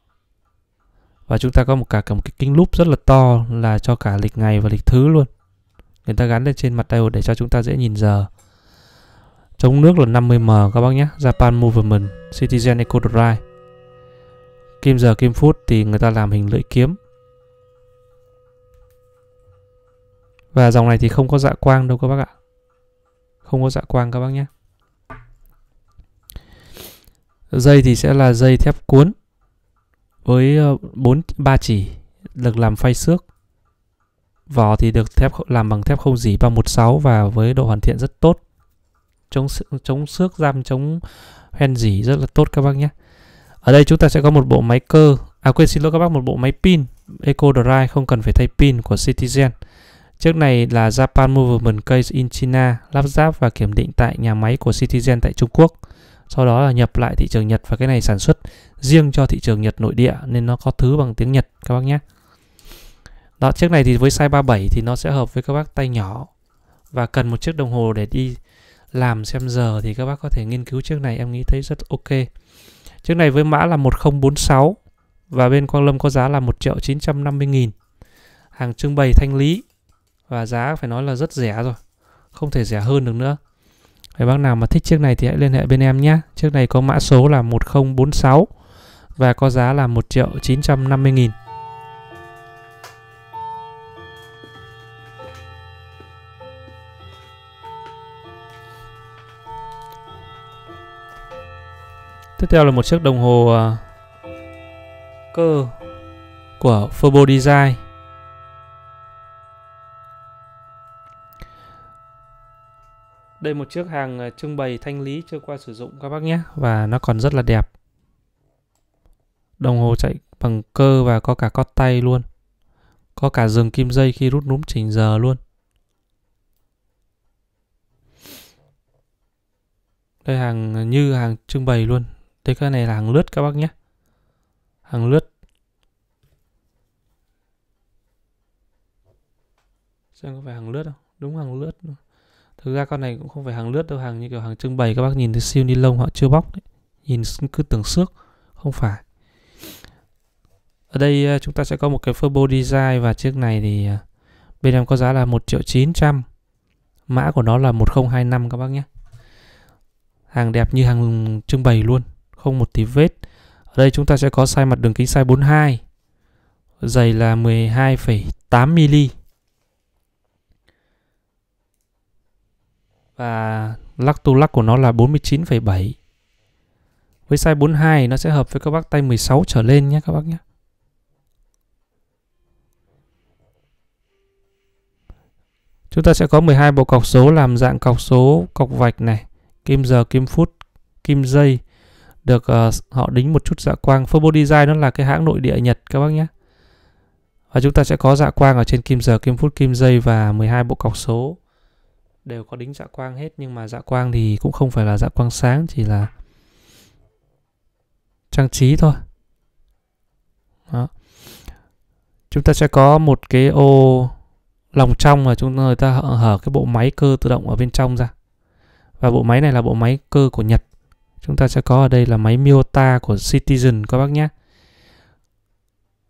Và chúng ta có một cả, cả một cái kính lúp rất là to là cho cả lịch ngày và lịch thứ luôn. Người ta gắn lên trên mặt diode để cho chúng ta dễ nhìn giờ. Chống nước là 50M các bác nhé, Japan Movement Citizen Eco Drive kim giờ kim phút thì người ta làm hình lưỡi kiếm và dòng này thì không có dạ quang đâu các bác ạ không có dạ quang các bác nhé dây thì sẽ là dây thép cuốn với ờ, bốn ba chỉ được làm phay xước vỏ thì được thép làm bằng thép không dỉ 316 và với độ hoàn thiện rất tốt chống chống xước giam chống hoen dỉ rất là tốt các bác nhé ở đây chúng ta sẽ có một bộ máy cơ à quên xin lỗi các bác một bộ máy pin Eco Drive không cần phải thay pin của Citizen trước này là Japan Movement Case in China, lắp ráp và kiểm định tại nhà máy của Citizen tại Trung Quốc. Sau đó là nhập lại thị trường Nhật và cái này sản xuất riêng cho thị trường Nhật nội địa nên nó có thứ bằng tiếng Nhật các bác nhé. Đó, chiếc này thì với size 37 thì nó sẽ hợp với các bác tay nhỏ và cần một chiếc đồng hồ để đi làm xem giờ thì các bác có thể nghiên cứu chiếc này em nghĩ thấy rất ok. Chiếc này với mã là 1046 và bên Quang Lâm có giá là 1 triệu 950 nghìn. Hàng trưng bày thanh lý và giá phải nói là rất rẻ rồi. Không thể rẻ hơn được nữa. Các bác nào mà thích chiếc này thì hãy liên hệ bên em nhé. Chiếc này có mã số là 1046 và có giá là 1 triệu 950 nghìn. Tiếp theo là một chiếc đồng hồ à, cơ của Furbo Design. Đây một chiếc hàng à, trưng bày thanh lý chưa qua sử dụng các bác nhé và nó còn rất là đẹp. Đồng hồ chạy bằng cơ và có cả cót tay luôn. Có cả dừng kim dây khi rút núm chỉnh giờ luôn. Đây hàng à, như hàng trưng bày luôn, thế cái này là hàng lướt các bác nhé hàng lướt xem có phải hàng lướt không đúng hàng lướt thực ra con này cũng không phải hàng lướt đâu hàng như kiểu hàng trưng bày các bác nhìn thấy siêu ni lông họ chưa bóc đấy nhìn cứ tưởng xước không phải ở đây à, chúng ta sẽ có một cái Furbo Design và chiếc này thì à, bên em có giá là 1 triệu 900 mã của nó là 1025 các bác nhé hàng đẹp như hàng trưng bày luôn không một tí vết. Ở đây chúng ta sẽ có size mặt đường kính size 42. Dày là 12,8mm. Và lắc tu lắc của nó là 49,7. Với size 42 nó sẽ hợp với các bác tay 16 trở lên nhé các bác nhé. Chúng ta sẽ có 12 bộ cọc số làm dạng cọc số, cọc vạch này, kim giờ, kim phút, kim giây, được uh, họ đính một chút dạ quang Phobo Design nó là cái hãng nội địa Nhật các bác nhé và chúng ta sẽ có dạ quang ở trên kim giờ kim phút kim giây và 12 bộ cọc số đều có đính dạ quang hết nhưng mà dạ quang thì cũng không phải là dạ quang sáng chỉ là trang trí thôi đó. chúng ta sẽ có một cái ô lòng trong mà chúng người ta hở, hở cái bộ máy cơ tự động ở bên trong ra và bộ máy này là bộ máy cơ của Nhật chúng ta sẽ có ở đây là máy Miota của Citizen các bác nhé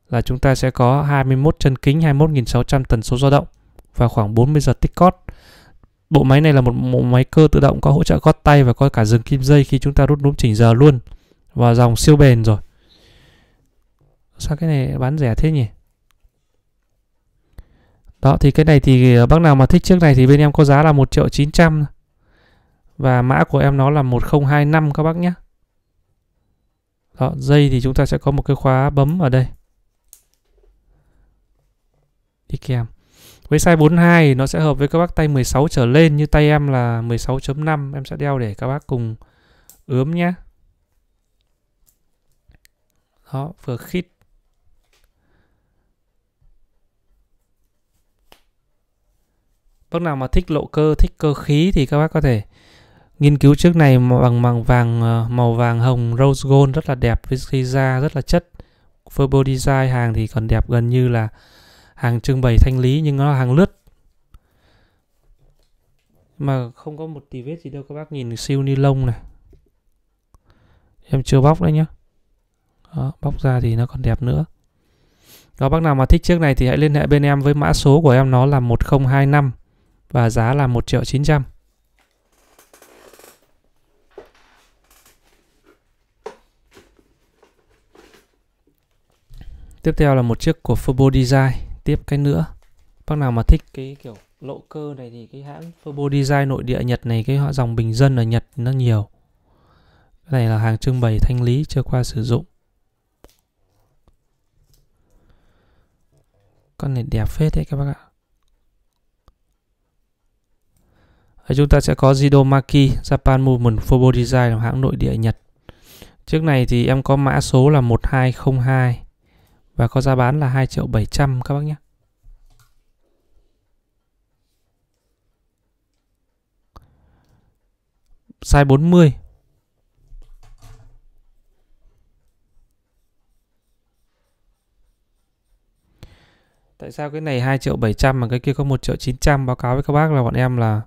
là chúng ta sẽ có 21 chân kính 21.600 tần số dao động và khoảng 40 giờ tích cót bộ máy này là một bộ máy cơ tự động có hỗ trợ gót tay và có cả dừng kim dây khi chúng ta rút núm chỉnh giờ luôn và dòng siêu bền rồi sao cái này bán rẻ thế nhỉ đó thì cái này thì ờ, bác nào mà thích chiếc này thì bên em có giá là 1 triệu 900 và mã của em nó là 1025 các bác nhé. Đó, dây thì chúng ta sẽ có một cái khóa bấm ở đây. Đi kèm. Với size 42 nó sẽ hợp với các bác tay 16 trở lên như tay em là 16.5 em sẽ đeo để các bác cùng ướm nhé. Đó, vừa khít. Bác nào mà thích lộ cơ, thích cơ khí thì các bác có thể nghiên cứu trước này bằng màng vàng ờ, màu vàng hồng rose gold rất là đẹp với khi da rất là chất Furbo Design hàng thì còn đẹp gần như là hàng trưng bày thanh lý nhưng nó là hàng lướt mà không có một tí vết gì đâu các bác nhìn siêu ni lông này em chưa bóc đấy nhá đó, bóc ra thì nó còn đẹp nữa đó bác nào mà thích chiếc này thì hãy liên hệ bên em với mã số của em nó là 1025 và giá là 1 triệu 900 tiếp theo là một chiếc của Furbo Design tiếp cái nữa bác nào mà thích cái kiểu lộ cơ này thì cái hãng Furbo Design nội địa Nhật này cái họ dòng bình dân ở Nhật nó nhiều cái này là hàng trưng bày thanh lý chưa qua sử dụng con này đẹp phết đấy các bác ạ Ở chúng ta sẽ có Jidomaki Japan Movement Fobo Design là hãng nội địa Nhật chiếc này thì em có mã số là 1202 và có giá bán là 2 triệu 700 các bác nhé. Size 40 Tại sao cái này 2 triệu 700 mà cái kia có 1 triệu 900 báo cáo với các bác là bọn em là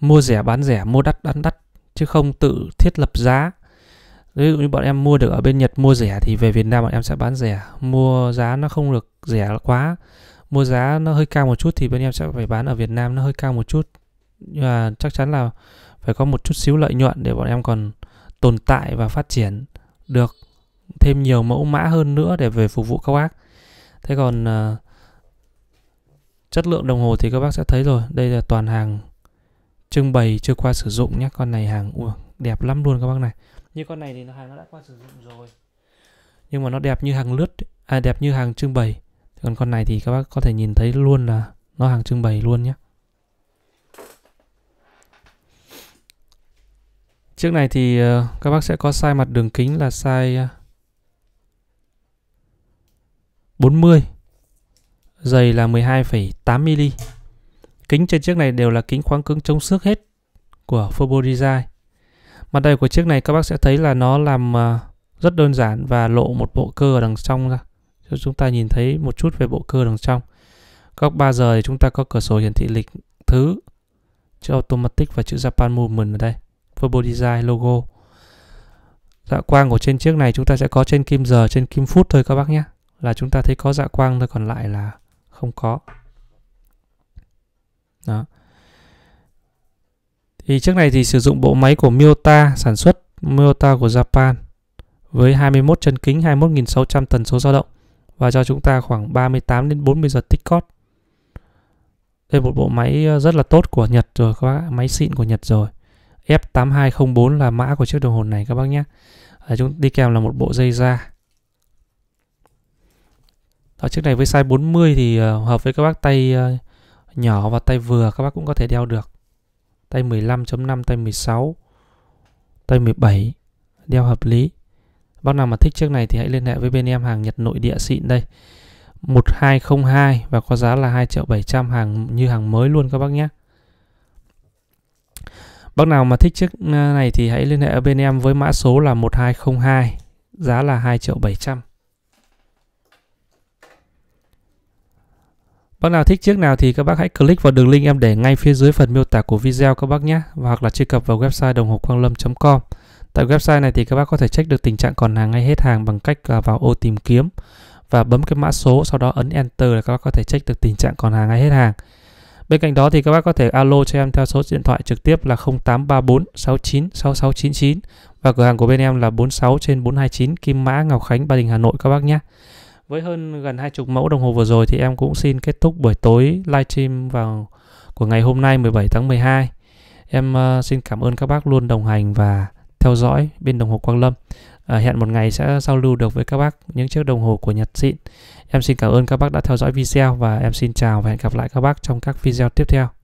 mua rẻ bán rẻ, mua đắt bán đắt chứ không tự thiết lập giá ví dụ như bọn em mua được ở bên Nhật mua rẻ thì về Việt Nam bọn em sẽ bán rẻ mua giá nó không được rẻ quá mua giá nó hơi cao một chút thì bên em sẽ phải bán ở Việt Nam nó hơi cao một chút nhưng mà chắc chắn là phải có một chút xíu lợi nhuận để bọn em còn tồn tại và phát triển được thêm nhiều mẫu mã hơn nữa để về phục vụ các bác thế còn uh, chất lượng đồng hồ thì các bác sẽ thấy rồi đây là toàn hàng trưng bày chưa qua sử dụng nhé con này hàng uh, đẹp lắm luôn các bác này như con này thì nó hàng nó đã qua sử dụng rồi nhưng mà nó đẹp như hàng lướt à đẹp như hàng trưng bày còn con này thì các bác có thể nhìn thấy luôn là nó hàng trưng bày luôn nhé Chiếc này thì ờ, các bác sẽ có size mặt đường kính là size 40 ờ, Dày là 12,8mm Kính trên chiếc này đều là kính khoáng cứng chống xước hết Của Phobo Design Mặt đây của chiếc này các bác sẽ thấy là nó làm ờ, rất đơn giản và lộ một bộ cơ ở đằng trong ra. Cho chúng ta nhìn thấy một chút về bộ cơ đằng trong. Góc 3 giờ thì chúng ta có cửa sổ hiển thị lịch thứ, chữ Automatic và chữ Japan Movement ở đây. Verbal Design logo. Dạ quang của trên chiếc này chúng ta sẽ có trên kim giờ, trên kim phút thôi các bác nhé. Là chúng ta thấy có dạ quang thôi còn lại là không có. Đó. Thì trước này thì sử dụng bộ máy của Miyota sản xuất Miyota của Japan với 21 chân kính 21.600 tần số dao động và cho chúng ta khoảng 38 đến 40 giờ tích cót. Đây một bộ máy ờ, rất là tốt của Nhật rồi các bác, máy xịn của Nhật rồi. F8204 là mã của chiếc đồng hồ này các bác nhé. À, chúng đi kèm là một bộ dây da. Đó, chiếc này với size 40 thì ờ, hợp với các bác tay nhỏ và tay vừa các bác cũng có thể đeo được tay 15.5, tay 16, tay 17, đeo hợp lý. Bác nào mà thích chiếc này thì hãy liên hệ với bên em hàng Nhật nội địa xịn đây. 1202 và có giá là 2 triệu 700 hàng như hàng mới luôn các bác nhé. Bác nào mà thích chiếc ờ, này thì hãy liên hệ ở bên em với mã số là 1202, giá là 2 triệu 700. Bác nào thích chiếc nào thì các bác hãy click vào đường link em để ngay phía dưới phần miêu tả của video các bác nhé và hoặc là truy cập vào website đồng hồ quang lâm.com. Tại website này thì các bác có thể check được tình trạng còn hàng hay hết hàng bằng cách à, vào ô tìm kiếm và bấm cái mã số sau đó ấn enter là các bác có thể check được tình trạng còn hàng hay hết hàng. Bên cạnh đó thì các bác có thể alo cho em theo số điện thoại trực tiếp là 0834 69 6699 và cửa hàng của bên em là 46 trên 429 Kim Mã, Ngọc Khánh, Ba Đình, Hà Nội các bác nhé. Với hơn gần hai chục mẫu đồng hồ vừa rồi thì em cũng xin kết thúc buổi tối livestream vào của ngày hôm nay 17 tháng 12. Em uh, xin cảm ơn các bác luôn đồng hành và theo dõi bên đồng hồ Quang Lâm. À, hẹn một ngày sẽ giao lưu được với các bác những chiếc đồng hồ của Nhật xịn. Em xin cảm ơn các bác đã theo dõi video và em xin chào và hẹn gặp lại các bác trong các video tiếp theo.